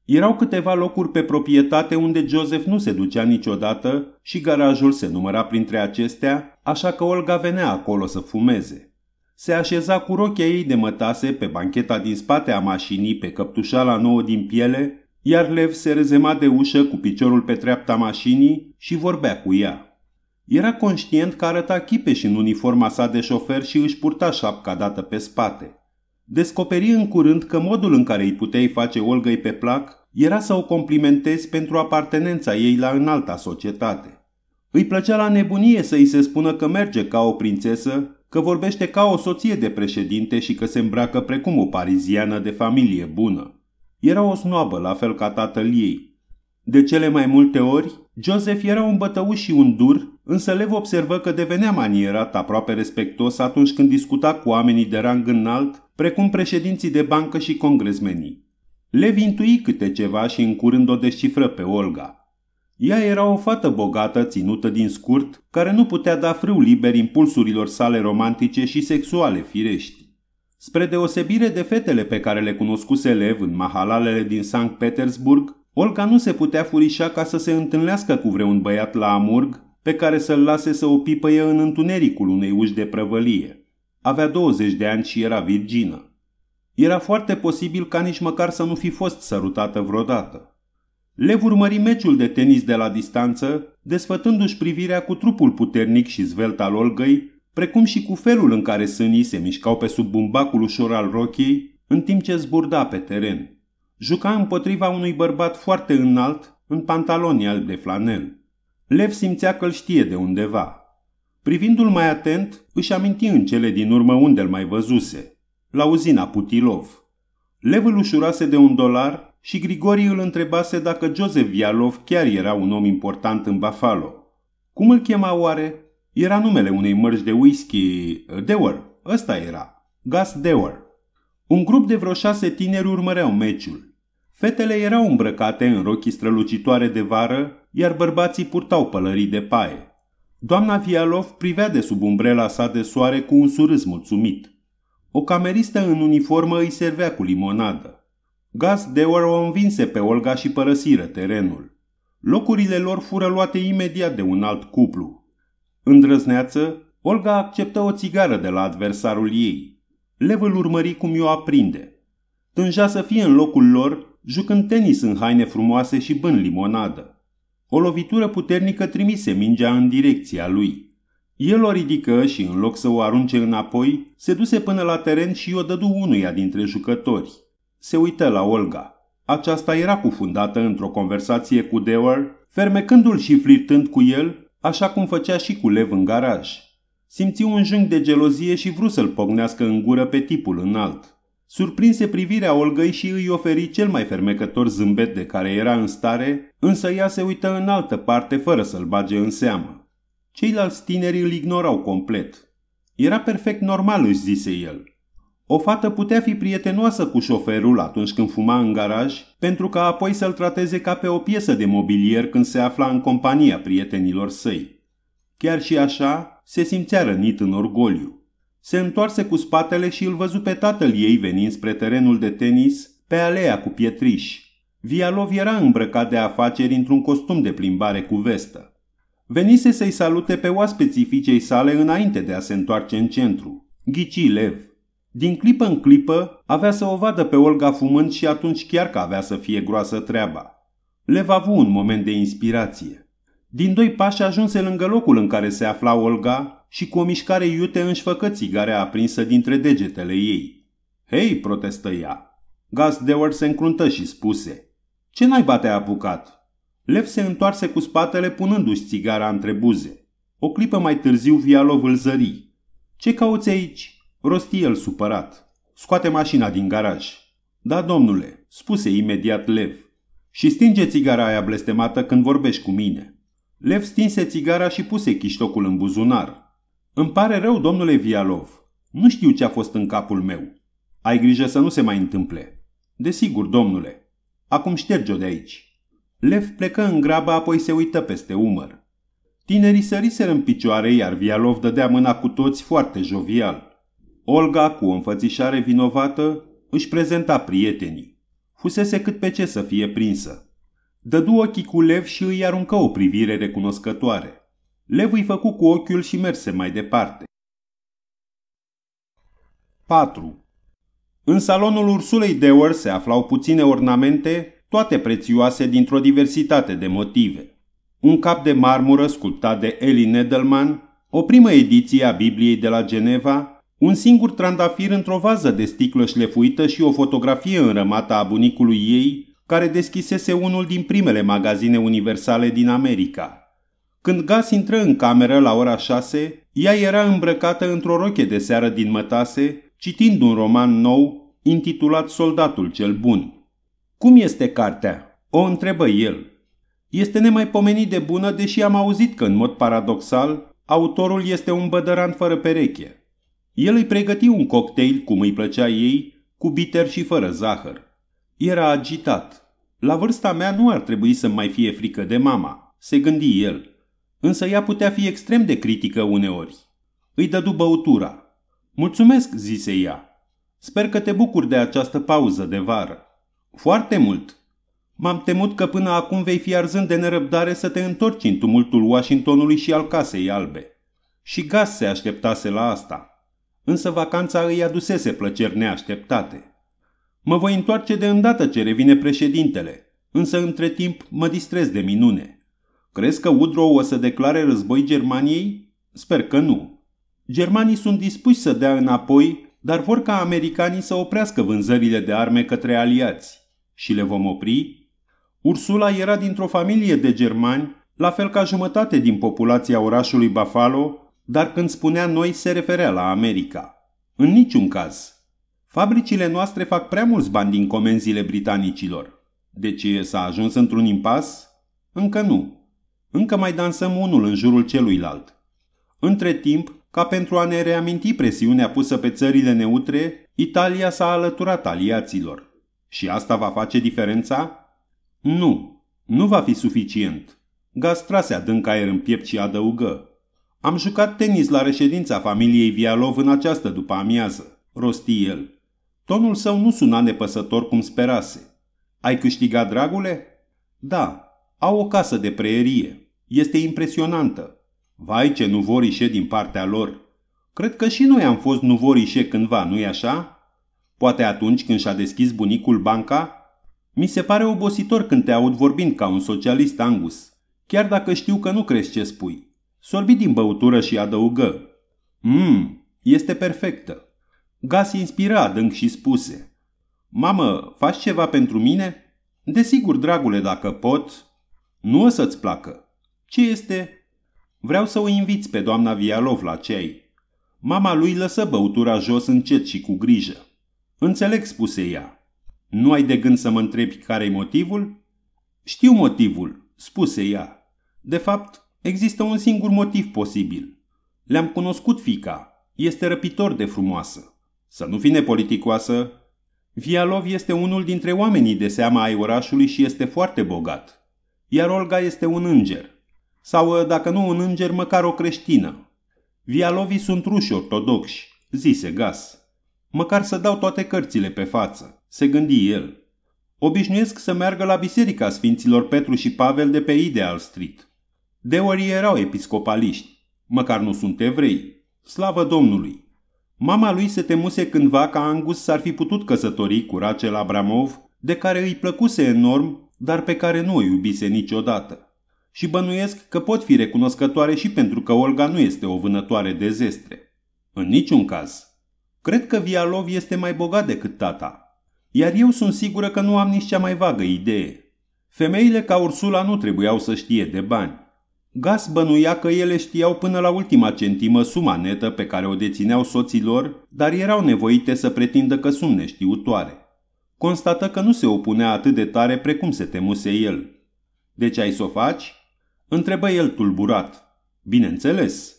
Erau câteva locuri pe proprietate unde Joseph nu se ducea niciodată și garajul se număra printre acestea, așa că Olga venea acolo să fumeze. Se așeza cu rochea ei de mătase pe bancheta din spate a mașinii pe căptușala nouă din piele, iar Lev se rezema de ușă cu piciorul pe treapta mașinii și vorbea cu ea. Era conștient că arăta chipeș în uniforma sa de șofer și își purta șapca dată pe spate. Descoperi în curând că modul în care îi puteai face Olgăi pe plac era să o complimentezi pentru apartenența ei la înalta societate. Îi plăcea la nebunie să îi se spună că merge ca o prințesă, că vorbește ca o soție de președinte și că se îmbracă precum o pariziană de familie bună. Era o snoabă, la fel ca tatăl ei. De cele mai multe ori, Joseph era un bătăuș și un dur însă Lev observă că devenea manierat aproape respectos atunci când discuta cu oamenii de rang înalt, precum președinții de bancă și congresmenii. Lev intui câte ceva și în curând o descifră pe Olga. Ea era o fată bogată, ținută din scurt, care nu putea da frâu liber impulsurilor sale romantice și sexuale firești. Spre deosebire de fetele pe care le cunoscuse Lev în mahalalele din Sankt Petersburg, Olga nu se putea furișa ca să se întâlnească cu vreun băiat la Amurg pe care să-l lase să o pipăie în întunericul unei uși de prăvălie. Avea 20 de ani și era virgină. Era foarte posibil ca nici măcar să nu fi fost sărutată vreodată. Lev urmări meciul de tenis de la distanță, desfătându-și privirea cu trupul puternic și zvelt al Olgăi, precum și cu felul în care sânii se mișcau pe sub bumbacul ușor al rochiei, în timp ce zburda pe teren. Juca împotriva unui bărbat foarte înalt, în pantaloni albi de flanel. Lev simțea că îl știe de undeva. Privindu-l mai atent, își aminti în cele din urmă unde îl mai văzuse. La uzina Putilov. Lev îl ușurase de un dolar și Grigori îl întrebase dacă Joseph Vialov chiar era un om important în Buffalo. Cum îl chema oare? Era numele unei mărci de whisky, uh, Dewar, ăsta era, Gas Dewar. Un grup de vreo șase tineri urmăreau meciul. Fetele erau îmbrăcate în rochii strălucitoare de vară iar bărbații purtau pălării de paie. Doamna Vialov privea de sub umbrela sa de soare cu un surâs mulțumit. O cameristă în uniformă îi servea cu limonadă. Gaz Dewar o învinse pe Olga și părăsiră terenul. Locurile lor fură luate imediat de un alt cuplu. Îndrăzneață, Olga acceptă o țigară de la adversarul ei. Lev îl urmări cum i-o aprinde. Tângea să fie în locul lor, jucând tenis în haine frumoase și bând limonadă. O lovitură puternică trimise mingea în direcția lui. El o ridică și, în loc să o arunce înapoi, se duse până la teren și o dădu unuia dintre jucători. Se uită la Olga. Aceasta era cufundată într-o conversație cu Dewar, fermecându-l și flirtând cu el, așa cum făcea și cu Lev în garaj. Simți un jung de gelozie și vrut să-l pognească în gură pe tipul înalt. Surprinse privirea Olgăi și îi oferi cel mai fermecător zâmbet de care era în stare, însă ea se uită în altă parte fără să-l bage în seamă. Ceilalți tineri îl ignorau complet. Era perfect normal, își zise el. O fată putea fi prietenoasă cu șoferul atunci când fuma în garaj, pentru ca apoi să-l trateze ca pe o piesă de mobilier când se afla în compania prietenilor săi. Chiar și așa, se simțea rănit în orgoliu. Se întoarse cu spatele și îl văzu pe tatăl ei venind spre terenul de tenis, pe alea cu pietriș. Vialov era îmbrăcat de afaceri într-un costum de plimbare cu vestă. Venise să-i salute pe oaspeții fiicei sale înainte de a se întoarce în centru. Ghici Lev. Din clipă în clipă avea să o vadă pe Olga fumând și atunci chiar că avea să fie groasă treaba. Lev avu un moment de inspirație. Din doi pași ajunse lângă locul în care se afla Olga și cu o mișcare iute își făcă țigarea aprinsă dintre degetele ei. Hei, protestă ea. Gazdeur se încruntă și spuse. Ce naiba te-a apucat? Lev se întoarse cu spatele punându-și țigara între buze. O clipă mai târziu Vialov îl zări. Ce cauți aici? Rosti el supărat. Scoate mașina din garaj. Da, domnule, spuse imediat Lev. Și stinge țigara aia blestemată când vorbești cu mine. Lev stinse țigara și puse chiștocul în buzunar. Îmi pare rău, domnule Vialov. Nu știu ce a fost în capul meu. Ai grijă să nu se mai întâmple. Desigur, domnule. Acum șterge-o de aici. Lev plecă în grabă, apoi se uită peste umăr. Tinerii săriseră în picioare, iar Vialov dădea mâna cu toți foarte jovial. Olga, cu o înfățișare vinovată, își prezenta prietenii. Fusese cât pe ce să fie prinsă. Dădu ochii cu Lev și îi aruncă o privire recunoscătoare. Levui făcu cu ochiul și merse mai departe. 4. În salonul Ursulei Deur se aflau puține ornamente, toate prețioase dintr-o diversitate de motive. Un cap de marmură sculptat de Eli Nedelman, o primă ediție a Bibliei de la Geneva, un singur trandafir într-o vază de sticlă șlefuită și o fotografie înrămată a bunicului ei, care deschisese unul din primele magazine universale din America. Când Gas intră în cameră la ora 6, ea era îmbrăcată într-o roche de seară din mătase, citind un roman nou intitulat Soldatul cel Bun. Cum este cartea?" o întrebă el. Este nemaipomenit de bună, deși am auzit că, în mod paradoxal, autorul este un bădăran fără pereche. El îi pregăti un cocktail, cum îi plăcea ei, cu bitter și fără zahăr. Era agitat. La vârsta mea nu ar trebui să mai fie frică de mama, se gândi el însă ea putea fi extrem de critică uneori. Îi dădu băutura. Mulțumesc, zise ea. Sper că te bucuri de această pauză de vară. Foarte mult. M-am temut că până acum vei fi arzând de nerăbdare să te întorci în tumultul Washingtonului și al casei albe. Și Gas se așteptase la asta. Însă vacanța îi adusese plăceri neașteptate. Mă voi întoarce de îndată ce revine președintele, însă între timp mă distrez de minune. Crezi că Woodrow o să declare război Germaniei? Sper că nu. Germanii sunt dispuși să dea înapoi, dar vor ca americanii să oprească vânzările de arme către aliați. Și le vom opri? Ursula era dintr-o familie de germani, la fel ca jumătate din populația orașului Buffalo, dar când spunea noi se referea la America. În niciun caz. Fabricile noastre fac prea mulți bani din comenzile britanicilor. Deci s-a ajuns într-un impas? Încă nu. Încă mai dansăm unul în jurul celuilalt. Între timp, ca pentru a ne reaminti presiunea pusă pe țările neutre, Italia s-a alăturat aliaților. Și asta va face diferența? Nu, nu va fi suficient. Gastrase adânc aer în piept și adăugă. Am jucat tenis la reședința familiei Vialov în această după amiază, rosti el. Tonul său nu suna nepăsător cum sperase. Ai câștigat, dragule? Da, au o casă de preerie. Este impresionantă. Vai ce nuvorișe din partea lor! Cred că și noi am fost nuvorișe cândva, nu-i așa? Poate atunci când și-a deschis bunicul banca? Mi se pare obositor când te aud vorbind ca un socialist angus, chiar dacă știu că nu crezi ce spui. Sorbi din băutură și adăugă. Mmm, este perfectă. Gas inspira adânc și spuse. Mamă, faci ceva pentru mine? Desigur, dragule, dacă pot. Nu o să-ți placă. Ce este? Vreau să o inviți pe doamna Vialov la ceai. Mama lui lăsă băutura jos încet și cu grijă. Înțeleg, spuse ea. Nu ai de gând să mă întrebi care-i motivul? Știu motivul, spuse ea. De fapt, există un singur motiv posibil. Le-am cunoscut fica. Este răpitor de frumoasă. Să nu fi nepoliticoasă. Vialov este unul dintre oamenii de seama ai orașului și este foarte bogat. Iar Olga este un înger sau, ă, dacă nu un înger, măcar o creștină. Vialovii sunt ruși ortodoxi, zise Gas. Măcar să dau toate cărțile pe față, se gândi el. Obișnuiesc să meargă la biserica Sfinților Petru și Pavel de pe Ideal Street. ori erau episcopaliști, măcar nu sunt evrei. Slavă Domnului! Mama lui se temuse cândva ca Angus s-ar fi putut căsători cu Rachel Abramov, de care îi plăcuse enorm, dar pe care nu o iubise niciodată și bănuiesc că pot fi recunoscătoare și pentru că Olga nu este o vânătoare de zestre. În niciun caz. Cred că Vialov este mai bogat decât tata. Iar eu sunt sigură că nu am nici cea mai vagă idee. Femeile ca Ursula nu trebuiau să știe de bani. Gas bănuia că ele știau până la ultima centimă suma netă pe care o dețineau soților, dar erau nevoite să pretindă că sunt neștiutoare. Constată că nu se opunea atât de tare precum se temuse el. Deci ai să o faci? Întrebă el tulburat. Bineînțeles.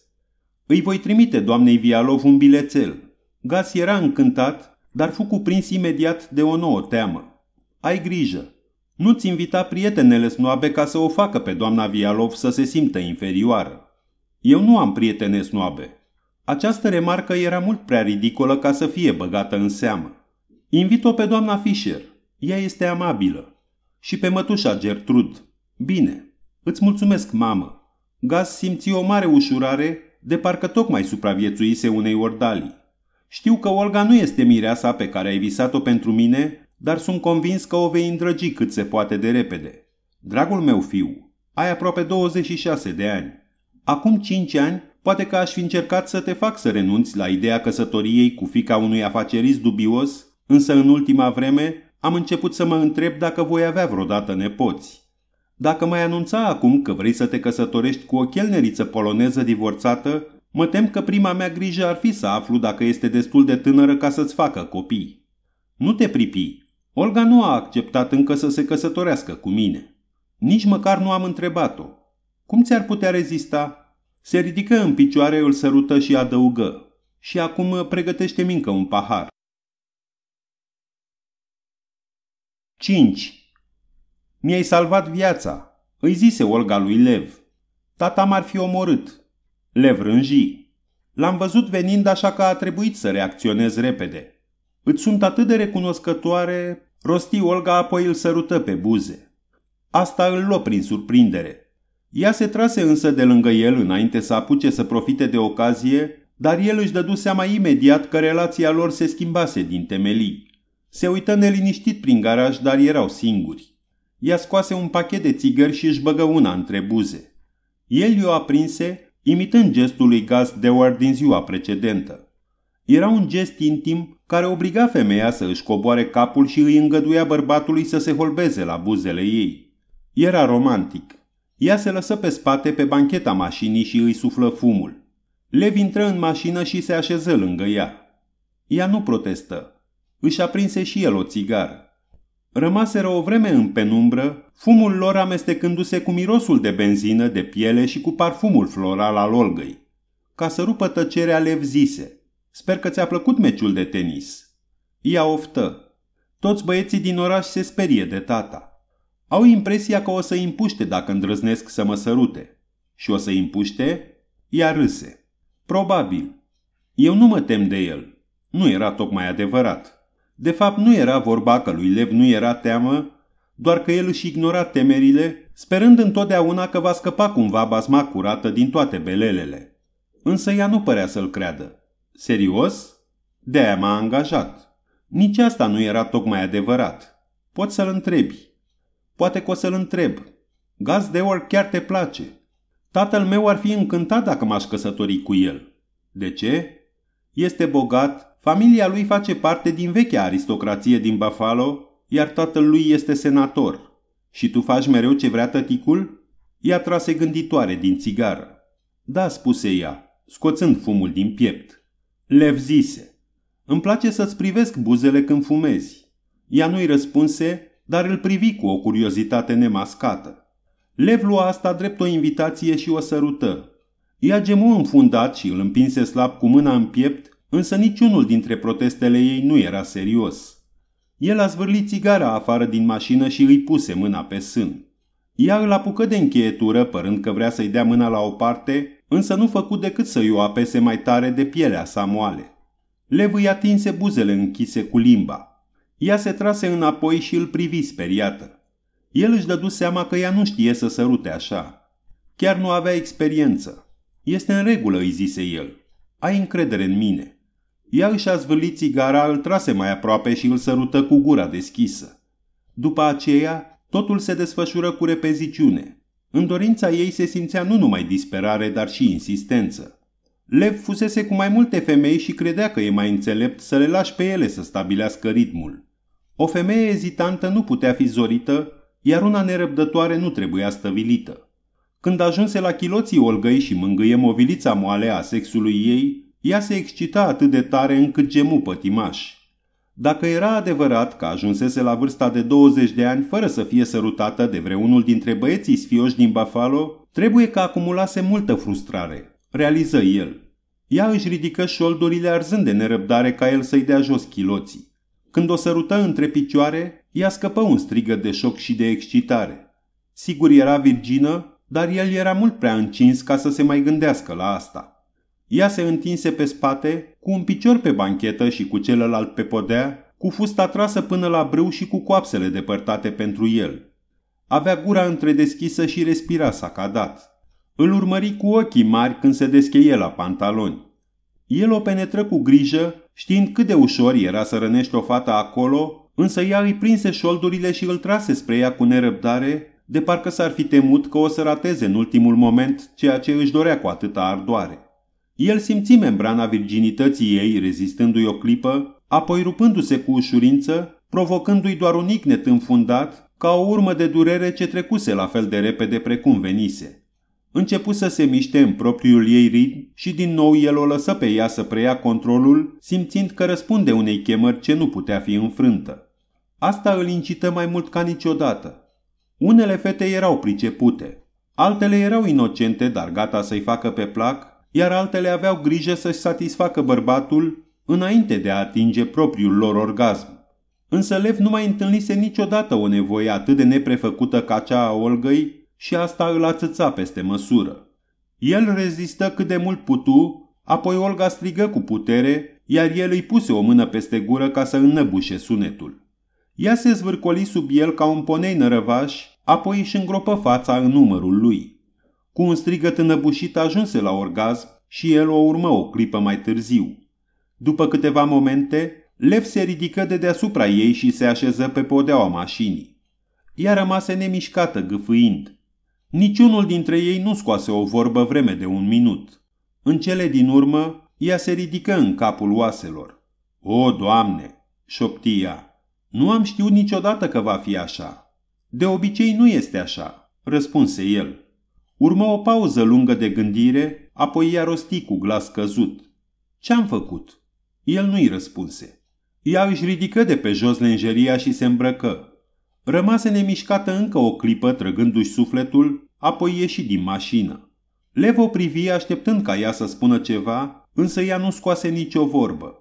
Îi voi trimite doamnei Vialov un bilețel. Gas era încântat, dar fu cuprins imediat de o nouă teamă. Ai grijă! Nu-ți invita prietenele snoabe ca să o facă pe doamna Vialov să se simtă inferioară. Eu nu am prietene snoabe. Această remarcă era mult prea ridicolă ca să fie băgată în seamă. Invit-o pe doamna Fischer. Ea este amabilă. Și pe mătușa Gertrud. Bine, Îți mulțumesc, mamă. Gaz simți o mare ușurare de parcă tocmai supraviețuise unei ordalii. Știu că Olga nu este mireasa pe care ai visat-o pentru mine, dar sunt convins că o vei îndrăgi cât se poate de repede. Dragul meu fiu, ai aproape 26 de ani. Acum 5 ani, poate că aș fi încercat să te fac să renunți la ideea căsătoriei cu fica unui afacerist dubios, însă în ultima vreme am început să mă întreb dacă voi avea vreodată nepoți. Dacă mai anunța acum că vrei să te căsătorești cu o chelneriță poloneză divorțată, mă tem că prima mea grijă ar fi să aflu dacă este destul de tânără ca să-ți facă copii. Nu te pripi. Olga nu a acceptat încă să se căsătorească cu mine. Nici măcar nu am întrebat-o. Cum ți-ar putea rezista? Se ridică în picioare, îl sărută și adăugă. Și acum pregătește-mi un pahar. 5. Mi-ai salvat viața, îi zise Olga lui Lev. Tata m-ar fi omorât. Lev rânji. L-am văzut venind așa că a trebuit să reacționez repede. Îți sunt atât de recunoscătoare, rosti Olga apoi îl sărută pe buze. Asta îl luă prin surprindere. Ea se trase însă de lângă el înainte să apuce să profite de ocazie, dar el își dădu seama imediat că relația lor se schimbase din temelii. Se uită neliniștit prin garaj, dar erau singuri. Ea scoase un pachet de țigări și își băgă una între buze. El i-o aprinse, imitând gestul lui Gus Dewar din ziua precedentă. Era un gest intim care obliga femeia să își coboare capul și îi îngăduia bărbatului să se holbeze la buzele ei. Era romantic. Ea se lăsă pe spate pe bancheta mașinii și îi suflă fumul. Lev intră în mașină și se așeză lângă ea. Ea nu protestă. Își aprinse și el o țigară. Rămaseră o vreme în penumbră, fumul lor amestecându-se cu mirosul de benzină, de piele și cu parfumul floral al Olgăi. Ca să rupă tăcerea, Lev zise, Sper că ți-a plăcut meciul de tenis." Ea oftă. Toți băieții din oraș se sperie de tata. Au impresia că o să-i împuște dacă îndrăznesc să mă sărute. Și o să-i împuște? Ea râse. Probabil. Eu nu mă tem de el. Nu era tocmai adevărat. De fapt, nu era vorba că lui Lev nu era teamă, doar că el își ignora temerile, sperând întotdeauna că va scăpa cumva basma curată din toate belelele. Însă ea nu părea să-l creadă. Serios? De-aia m-a angajat. Nici asta nu era tocmai adevărat. Poți să-l întrebi. Poate că o să-l întreb. Gaz de ori chiar te place. Tatăl meu ar fi încântat dacă m-aș căsători cu el. De ce? Este bogat, familia lui face parte din vechea aristocrație din Buffalo, iar tatăl lui este senator. Și tu faci mereu ce vrea tăticul? Ea trase gânditoare din țigară. Da, spuse ea, scoțând fumul din piept. Lev zise. Îmi place să-ți privesc buzele când fumezi. Ea nu-i răspunse, dar îl privi cu o curiozitate nemascată. Lev lua asta drept o invitație și o sărută. Ea gemu înfundat și îl împinse slab cu mâna în piept, însă niciunul dintre protestele ei nu era serios. El a zvârlit țigara afară din mașină și îi puse mâna pe sân. Ea îl apucă de încheietură, părând că vrea să-i dea mâna la o parte, însă nu făcut decât să-i o apese mai tare de pielea sa moale. Lev îi atinse buzele închise cu limba. Ea se trase înapoi și îl privi speriată. El își dădu seama că ea nu știe să sărute așa. Chiar nu avea experiență. Este în regulă, îi zise el. Ai încredere în mine iar și-a zvârlit țigara, îl trase mai aproape și îl sărută cu gura deschisă. După aceea, totul se desfășură cu repeziciune. În dorința ei se simțea nu numai disperare, dar și insistență. Lev fusese cu mai multe femei și credea că e mai înțelept să le lași pe ele să stabilească ritmul. O femeie ezitantă nu putea fi zorită, iar una nerăbdătoare nu trebuia stăvilită. Când ajunse la chiloții olgăi și mângâie movilița moale a sexului ei, ea se excita atât de tare încât gemu pătimaș. Dacă era adevărat că ajunsese la vârsta de 20 de ani fără să fie sărutată de vreunul dintre băieții sfioși din Buffalo, trebuie că acumulase multă frustrare, realiză el. Ea își ridică șoldurile arzând de nerăbdare ca el să-i dea jos chiloții. Când o sărută între picioare, ea scăpă un strigăt de șoc și de excitare. Sigur era virgină, dar el era mult prea încins ca să se mai gândească la asta. Ea se întinse pe spate, cu un picior pe banchetă și cu celălalt pe podea, cu fusta trasă până la brâu și cu coapsele depărtate pentru el. Avea gura întredeschisă și respira sacadat. Îl urmări cu ochii mari când se descheie la pantaloni. El o penetră cu grijă, știind cât de ușor era să rănești o fată acolo, însă ea îi prinse șoldurile și îl trase spre ea cu nerăbdare, de parcă s-ar fi temut că o să rateze în ultimul moment ceea ce își dorea cu atâta ardoare. El simți membrana virginității ei rezistându-i o clipă, apoi rupându-se cu ușurință, provocându-i doar un icnet înfundat, ca o urmă de durere ce trecuse la fel de repede precum venise. Începu să se miște în propriul ei ritm și din nou el o lăsă pe ea să preia controlul, simțind că răspunde unei chemări ce nu putea fi înfrântă. Asta îl incită mai mult ca niciodată. Unele fete erau pricepute, altele erau inocente, dar gata să-i facă pe plac iar altele aveau grijă să-și satisfacă bărbatul înainte de a atinge propriul lor orgasm. Însă Lev nu mai întâlnise niciodată o nevoie atât de neprefăcută ca cea a Olgăi și asta îl atâța peste măsură. El rezistă cât de mult putu, apoi Olga strigă cu putere, iar el îi puse o mână peste gură ca să înnăbușe sunetul. Ea se zvârcoli sub el ca un ponei nărăvaș, apoi își îngropă fața în numărul lui. Cu un strigăt înăbușit ajunse la orgasm și el o urmă o clipă mai târziu. După câteva momente, Lev se ridică de deasupra ei și se așeză pe podeaua mașinii. Ea rămase nemișcată, gâfâind. Niciunul dintre ei nu scoase o vorbă vreme de un minut. În cele din urmă, ea se ridică în capul oaselor. O, Doamne!" șoptia. Nu am știut niciodată că va fi așa." De obicei nu este așa," răspunse el. Urmă o pauză lungă de gândire, apoi i-a rostit cu glas căzut. Ce-am făcut? El nu-i răspunse. Ea își ridică de pe jos lenjeria și se îmbrăcă. Rămase nemișcată încă o clipă trăgându-și sufletul, apoi ieși din mașină. Lev o privi așteptând ca ea să spună ceva, însă ea nu scoase nicio vorbă.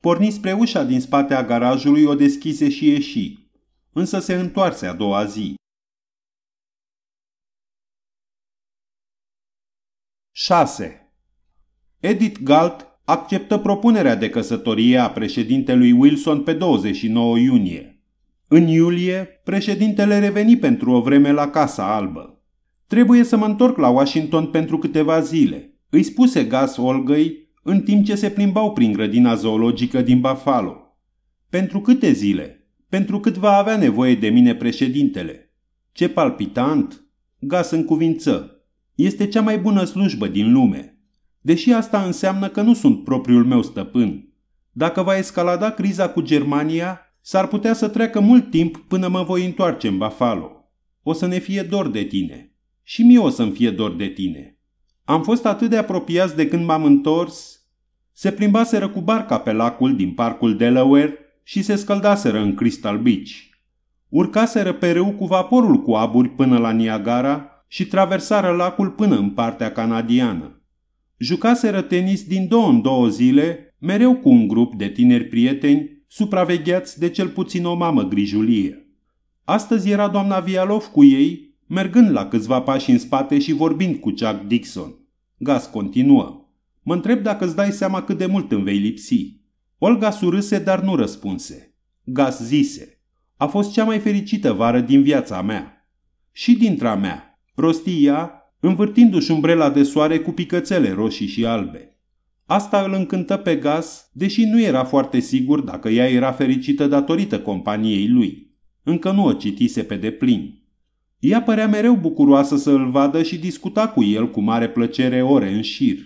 Porni spre ușa din spatea garajului, o deschise și ieși. Însă se întoarse a doua zi. 6. Edith Galt acceptă propunerea de căsătorie a președintelui Wilson pe 29 iunie. În iulie, președintele reveni pentru o vreme la Casa Albă. Trebuie să mă întorc la Washington pentru câteva zile, îi spuse Gas Olgăi în timp ce se plimbau prin grădina zoologică din Buffalo. Pentru câte zile? Pentru cât va avea nevoie de mine președintele? Ce palpitant! Gas în cuvință. Este cea mai bună slujbă din lume. Deși asta înseamnă că nu sunt propriul meu stăpân. Dacă va escalada criza cu Germania, s-ar putea să treacă mult timp până mă voi întoarce în Buffalo. O să ne fie dor de tine. Și mie o să-mi fie dor de tine. Am fost atât de apropiați de când m-am întors se plimbaseră cu barca pe lacul din parcul Delaware și se scăldaseră în Crystal Beach. Urcaseră pe râu cu vaporul cu aburi până la Niagara și traversară lacul până în partea canadiană. Jucaseră tenis din două în două zile, mereu cu un grup de tineri prieteni, supravegheați de cel puțin o mamă grijulie. Astăzi era doamna Vialov cu ei, mergând la câțiva pași în spate și vorbind cu Jack Dixon. Gas continuă. Mă întreb dacă îți dai seama cât de mult îmi vei lipsi. Olga surâse, dar nu răspunse. Gas zise. A fost cea mai fericită vară din viața mea. Și dintre a mea, prostia, învârtindu-și umbrela de soare cu picățele roșii și albe. Asta îl încântă pe gaz, deși nu era foarte sigur dacă ea era fericită datorită companiei lui. Încă nu o citise pe deplin. Ea părea mereu bucuroasă să îl vadă și discuta cu el cu mare plăcere ore în șir.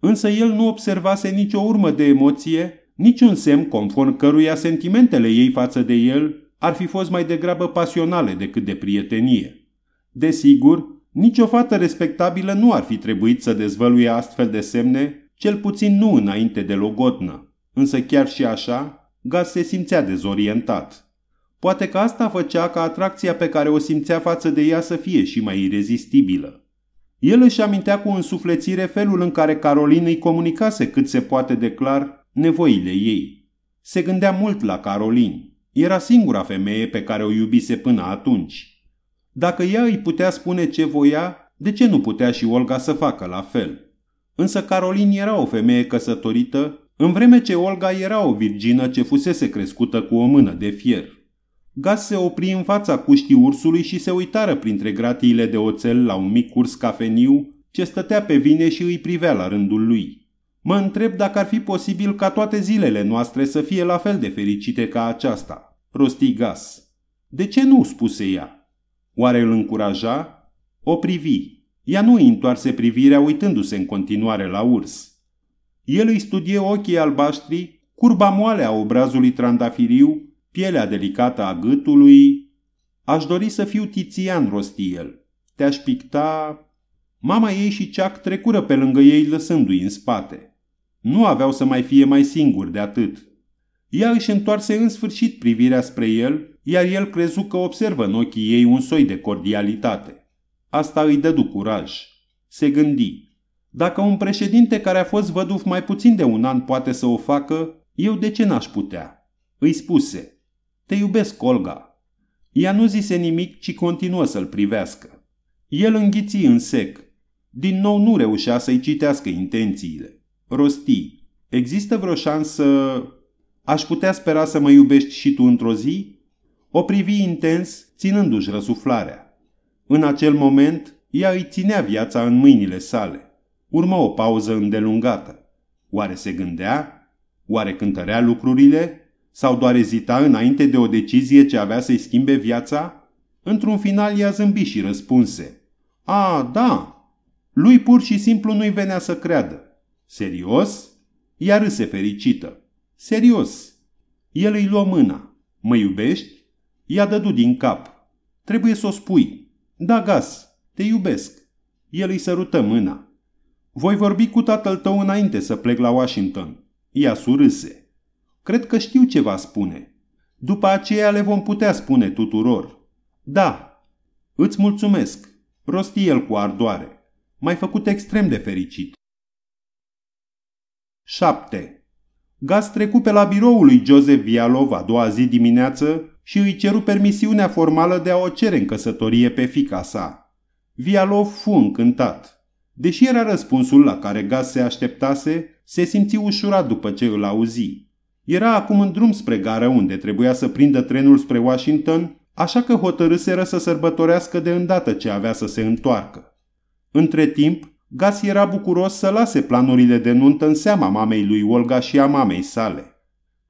Însă el nu observase nicio urmă de emoție, niciun semn conform căruia sentimentele ei față de el ar fi fost mai degrabă pasionale decât de prietenie. Desigur, nicio fată respectabilă nu ar fi trebuit să dezvăluie astfel de semne, cel puțin nu înainte de logodnă. Însă chiar și așa, Gaz se simțea dezorientat. Poate că asta făcea ca atracția pe care o simțea față de ea să fie și mai irezistibilă. El își amintea cu însuflețire felul în care Caroline îi comunicase cât se poate de clar nevoile ei. Se gândea mult la Caroline. Era singura femeie pe care o iubise până atunci. Dacă ea îi putea spune ce voia, de ce nu putea și Olga să facă la fel? Însă Caroline era o femeie căsătorită, în vreme ce Olga era o virgină ce fusese crescută cu o mână de fier. Gaz se opri în fața cuștii ursului și se uitară printre gratiile de oțel la un mic curs cafeniu ce stătea pe vine și îi privea la rândul lui. Mă întreb dacă ar fi posibil ca toate zilele noastre să fie la fel de fericite ca aceasta. Gas. De ce nu, spuse ea. Oare îl încuraja? O privi. Ea nu îi întoarse privirea uitându-se în continuare la urs. El îi studie ochii albaștri, curba moale a obrazului trandafiriu, pielea delicată a gâtului. Aș dori să fiu Tizian, rosti el. Te-aș picta... Mama ei și Ceac trecură pe lângă ei lăsându-i în spate. Nu aveau să mai fie mai singuri de atât. Ea își întoarse în sfârșit privirea spre el iar el crezu că observă în ochii ei un soi de cordialitate. Asta îi dădu curaj. Se gândi, dacă un președinte care a fost văduv mai puțin de un an poate să o facă, eu de ce n-aș putea? Îi spuse, te iubesc, Olga. Ea nu zise nimic, ci continuă să-l privească. El înghiții în sec. Din nou nu reușea să-i citească intențiile. Rosti, există vreo șansă... Aș putea spera să mă iubești și tu într-o zi? O privi intens, ținându-și răsuflarea. În acel moment, ea îi ținea viața în mâinile sale. Urmă o pauză îndelungată. Oare se gândea? Oare cântărea lucrurile? Sau doar ezita înainte de o decizie ce avea să-i schimbe viața? Într-un final ea zâmbi și răspunse. A, da! Lui pur și simplu nu-i venea să creadă. Serios? Ea râse fericită. Serios! El îi luă mâna. Mă iubești? I-a dădu din cap. Trebuie să o spui. Da, gas, te iubesc. El îi sărută mâna. Voi vorbi cu tatăl tău înainte să plec la Washington. Ea surâse. Cred că știu ce va spune. După aceea le vom putea spune tuturor. Da, îți mulțumesc, rosti el cu ardoare. M-ai făcut extrem de fericit. 7. Gas trecu pe la biroul lui Joseph Vialov a doua zi dimineață și îi ceru permisiunea formală de a o cere în căsătorie pe fica sa. Vialov fu încântat. Deși era răspunsul la care Gaz se așteptase, se simți ușurat după ce îl auzi. Era acum în drum spre gară unde trebuia să prindă trenul spre Washington, așa că hotărâseră să sărbătorească de îndată ce avea să se întoarcă. Între timp, Gas era bucuros să lase planurile de nuntă în seama mamei lui Olga și a mamei sale.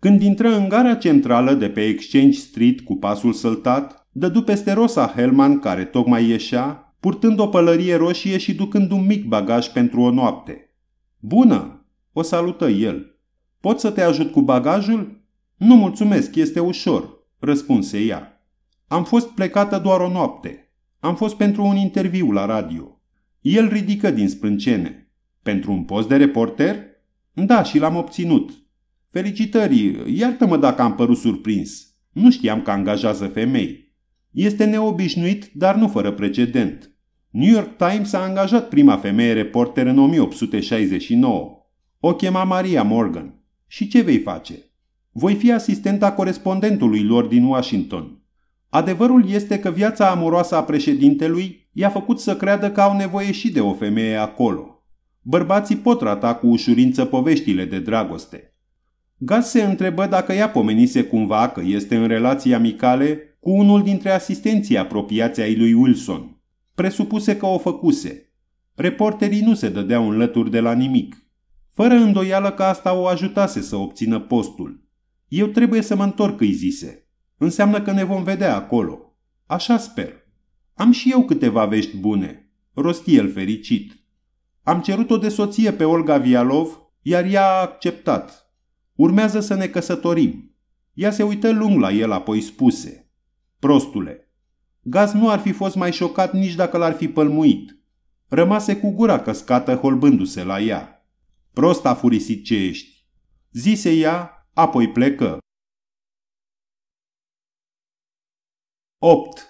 Când intră în gara centrală de pe Exchange Street cu pasul săltat, dădu peste Rosa Hellman care tocmai ieșea, purtând o pălărie roșie și ducând un mic bagaj pentru o noapte. Bună!" o salută el. Pot să te ajut cu bagajul?" Nu mulțumesc, este ușor," răspunse ea. Am fost plecată doar o noapte. Am fost pentru un interviu la radio. El ridică din sprâncene. Pentru un post de reporter? Da, și l-am obținut. Felicitări, iartă-mă dacă am părut surprins. Nu știam că angajează femei. Este neobișnuit, dar nu fără precedent. New York Times a angajat prima femeie reporter în 1869. O chema Maria Morgan. Și ce vei face? Voi fi asistenta corespondentului lor din Washington. Adevărul este că viața amoroasă a președintelui i-a făcut să creadă că au nevoie și de o femeie acolo. Bărbații pot rata cu ușurință poveștile de dragoste. Gaz se întrebă dacă ea pomenise cumva că este în relații amicale cu unul dintre asistenții apropiați ai lui Wilson. Presupuse că o făcuse. Reporterii nu se dădeau în lături de la nimic, fără îndoială că asta o ajutase să obțină postul. Eu trebuie să mă întorc, îi zise. Înseamnă că ne vom vedea acolo. Așa sper. Am și eu câteva vești bune. Rosti el fericit. Am cerut-o de soție pe Olga Vialov, iar ea a acceptat. Urmează să ne căsătorim. Ea se uită lung la el, apoi spuse. Prostule, Gaz nu ar fi fost mai șocat nici dacă l-ar fi pălmuit. Rămase cu gura căscată holbându-se la ea. Prost a furisit ce ești. Zise ea, apoi plecă. 8.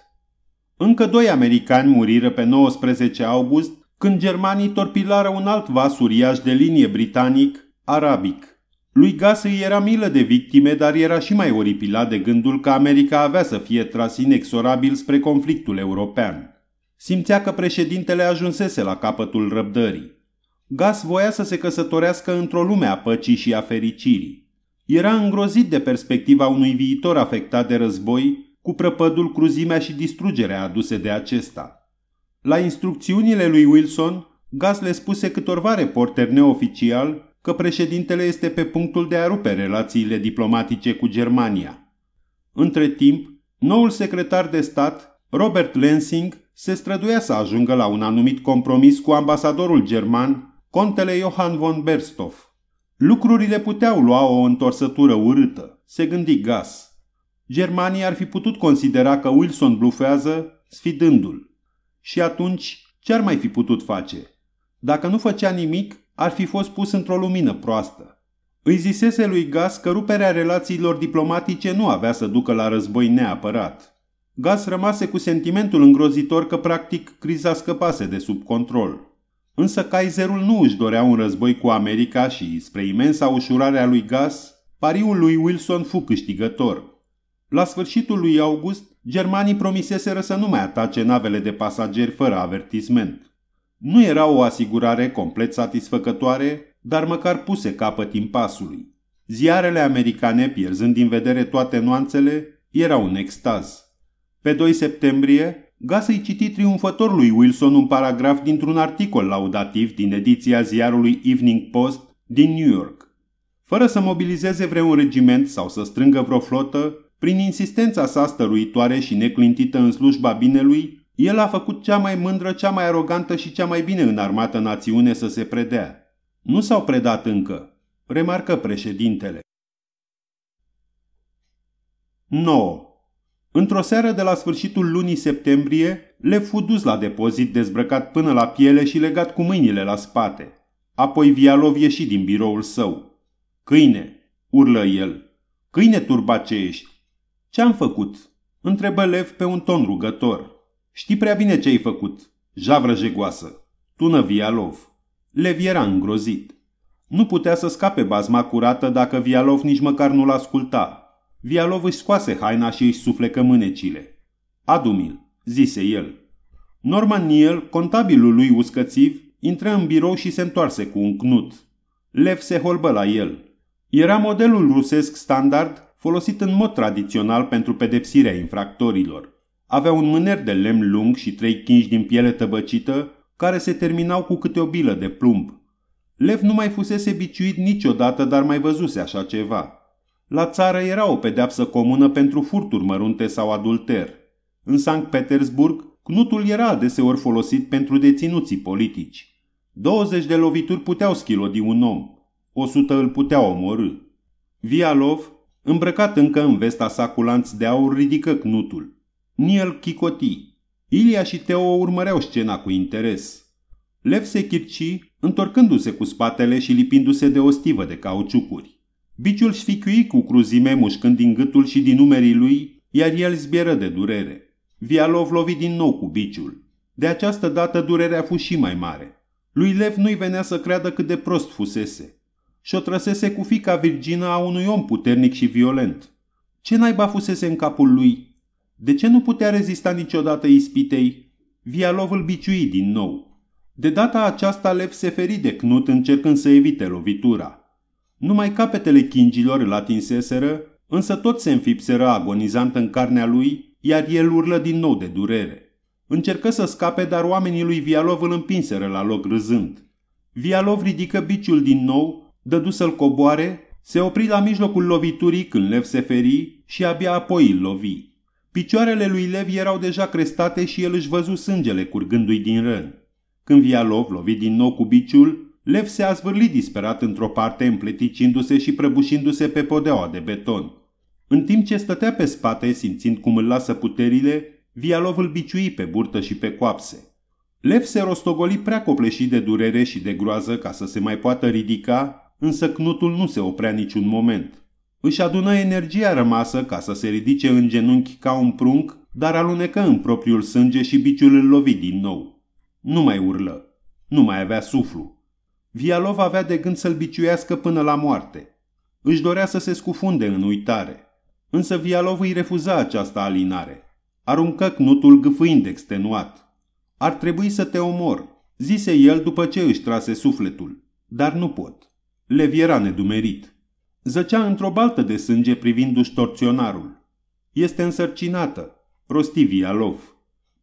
Încă doi americani muriră pe 19 august când germanii torpilară un alt vas uriaș de linie britanic, arabic. Lui Gas îi era milă de victime, dar era și mai oripilat de gândul că America avea să fie tras inexorabil spre conflictul european. Simțea că președintele ajunsese la capătul răbdării. Gas voia să se căsătorească într-o lume a păcii și a fericirii. Era îngrozit de perspectiva unui viitor afectat de război, cu prăpădul, cruzimea și distrugerea aduse de acesta. La instrucțiunile lui Wilson, Gas le spuse câtorva reporter neoficial că președintele este pe punctul de a rupe relațiile diplomatice cu Germania. Între timp, noul secretar de stat, Robert Lensing, se străduia să ajungă la un anumit compromis cu ambasadorul german, contele Johann von Berstoff. Lucrurile puteau lua o întorsătură urâtă, se gândi Gas. Germania ar fi putut considera că Wilson blufează, sfidându-l. Și atunci, ce ar mai fi putut face? Dacă nu făcea nimic, ar fi fost pus într-o lumină proastă. Îi zisese lui Gas că ruperea relațiilor diplomatice nu avea să ducă la război neapărat. Gas rămase cu sentimentul îngrozitor că practic criza scăpase de sub control. Însă Kaiserul nu își dorea un război cu America și, spre imensa ușurare a lui Gas, pariul lui Wilson fu câștigător. La sfârșitul lui august, germanii promiseseră să nu mai atace navele de pasageri fără avertisment. Nu era o asigurare complet satisfăcătoare, dar măcar puse capăt impasului. Ziarele americane, pierzând din vedere toate nuanțele, erau în extaz. Pe 2 septembrie, Gas îi citi triumfător lui Wilson un paragraf dintr-un articol laudativ din ediția ziarului Evening Post din New York. Fără să mobilizeze vreun regiment sau să strângă vreo flotă, prin insistența sa stăruitoare și neclintită în slujba binelui, el a făcut cea mai mândră, cea mai arogantă și cea mai bine înarmată națiune să se predea. Nu s-au predat încă, remarcă președintele. 9. Într-o seară de la sfârșitul lunii septembrie, le fu dus la depozit dezbrăcat până la piele și legat cu mâinile la spate. Apoi Vialov ieși din biroul său. Câine, urlă el. Câine turbat ce ești! Ce-am făcut? întrebă Lev pe un ton rugător. Știi prea bine ce ai făcut, javră jegoasă, tună Vialov. Lev era îngrozit. Nu putea să scape bazma curată dacă Vialov nici măcar nu-l asculta. Vialov își scoase haina și își suflecă mânecile. Adumil, zise el. Norman Neil, contabilul lui uscățiv, intră în birou și se întoarse cu un cnut. Lev se holbă la el. Era modelul rusesc standard folosit în mod tradițional pentru pedepsirea infractorilor. Avea un mâner de lemn lung și trei chingi din piele tăbăcită, care se terminau cu câte o bilă de plumb. Lev nu mai fusese biciuit niciodată, dar mai văzuse așa ceva. La țară era o pedeapsă comună pentru furturi mărunte sau adulter. În Sankt Petersburg, Cnutul era adeseori folosit pentru deținuții politici. 20 de lovituri puteau schilodi un om, 100 îl puteau omorâ. Vialov, îmbrăcat încă în vesta sa cu lanț de aur, ridică Cnutul. Niel chicoti. Ilia și Teo urmăreau scena cu interes. Lev se chirci, întorcându-se cu spatele și lipindu-se de o stivă de cauciucuri. Biciul șficui cu cruzime mușcând din gâtul și din umerii lui, iar el zbieră de durere. Vialov lovi din nou cu biciul. De această dată durerea a fost și mai mare. Lui Lev nu-i venea să creadă cât de prost fusese. Și-o trăsese cu fica virgină a unui om puternic și violent. Ce naiba fusese în capul lui? De ce nu putea rezista niciodată ispitei? Vialov îl biciui din nou. De data aceasta Lev se feri de Cnut încercând să evite lovitura. Numai capetele chingilor îl atinseseră, însă tot se înfipseră agonizant în carnea lui, iar el urlă din nou de durere. Încercă să scape, dar oamenii lui Vialov îl împinseră la loc râzând. Vialov ridică biciul din nou, dădu să-l coboare, se opri la mijlocul loviturii când Lev se feri și abia apoi îl lovi. Picioarele lui Lev erau deja crestate și el își văzu sângele curgându-i din răni. Când Vialov lovit din nou cu biciul, Lev se a zvârlit disperat într-o parte, împleticindu-se și prăbușindu-se pe podeaua de beton. În timp ce stătea pe spate, simțind cum îl lasă puterile, Vialov îl biciui pe burtă și pe coapse. Lev se rostogoli prea copleșit de durere și de groază ca să se mai poată ridica, însă Cnutul nu se oprea niciun moment. Își adună energia rămasă ca să se ridice în genunchi ca un prunc, dar alunecă în propriul sânge și biciul îl lovi din nou. Nu mai urlă. Nu mai avea suflu. Vialov avea de gând să-l biciuiască până la moarte. Își dorea să se scufunde în uitare. Însă Vialov îi refuza această alinare. Aruncă cnutul gâfâind extenuat. Ar trebui să te omor, zise el după ce își trase sufletul, dar nu pot. Lev era nedumerit. Zăcea într-o baltă de sânge privindu-și torționarul. Este însărcinată, rostivia lov.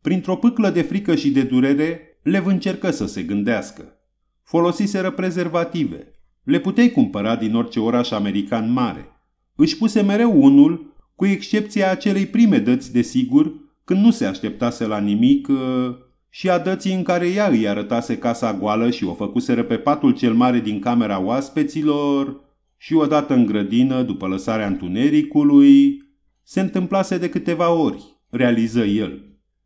Printr-o pâclă de frică și de durere, Lev încercă să se gândească. Folosiseră prezervative. Le puteai cumpăra din orice oraș american mare. Își puse mereu unul, cu excepția acelei prime dăți, desigur, când nu se așteptase la nimic ă, și a dății în care ea îi arătase casa goală și o făcuseră pe patul cel mare din camera oaspeților, și odată în grădină, după lăsarea întunericului, se întâmplase de câteva ori, realiză el.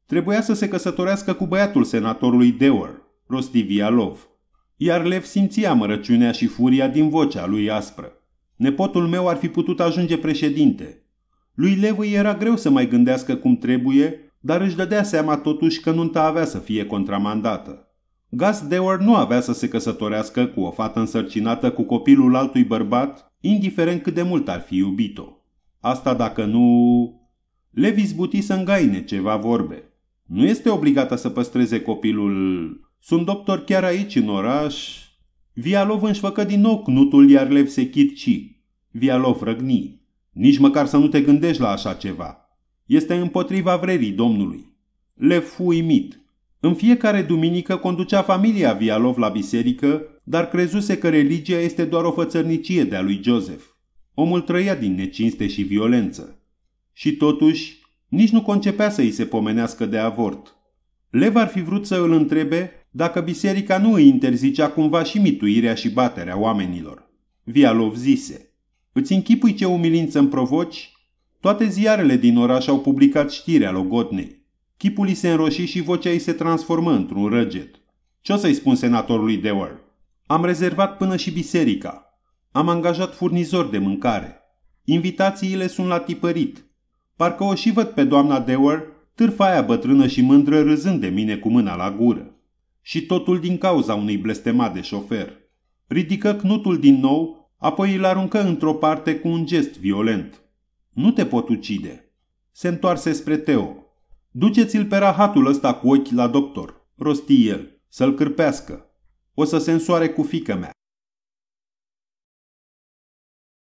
Trebuia să se căsătorească cu băiatul senatorului Dewar, Rostivialov, iar Lev simțea mărăciunea și furia din vocea lui aspră. Nepotul meu ar fi putut ajunge președinte. Lui Lev îi era greu să mai gândească cum trebuie, dar își dădea seama totuși că nunta avea să fie contramandată. Dewar nu avea să se căsătorească cu o fată însărcinată cu copilul altui bărbat, indiferent cât de mult ar fi iubit-o. Asta dacă nu... Levi zbuti să îngaine ceva vorbe. Nu este obligată să păstreze copilul. Sunt doctor chiar aici, în oraș. Vialov își făcă din nou cnutul, iar Lev se chirci. Vialov răgni. Nici măcar să nu te gândești la așa ceva. Este împotriva vrerii domnului. Lev fu uimit. În fiecare duminică conducea familia Vialov la biserică, dar crezuse că religia este doar o fățărnicie de-a lui Joseph. Omul trăia din necinste și violență. Și totuși, nici nu concepea să îi se pomenească de avort. Lev ar fi vrut să îl întrebe dacă biserica nu îi interzicea cumva și mituirea și baterea oamenilor. Vialov zise, îți închipui ce umilință îmi provoci? Toate ziarele din oraș au publicat știrea logotnei. Chipul îi se înroși și vocea îi se transformă într-un răget. Ce o să-i spun senatorului Dewar? Am rezervat până și biserica. Am angajat furnizori de mâncare. Invitațiile sunt la tipărit. Parcă o și văd pe doamna Dewar, târfa aia bătrână și mândră râzând de mine cu mâna la gură. Și totul din cauza unui blestemat de șofer. Ridică cnutul din nou, apoi îl aruncă într-o parte cu un gest violent. Nu te pot ucide. Se întoarse spre Teo. Duceți-l pe rahatul ăsta cu ochi la doctor, rosti el, să-l cârpească. O să se însoare cu fică mea.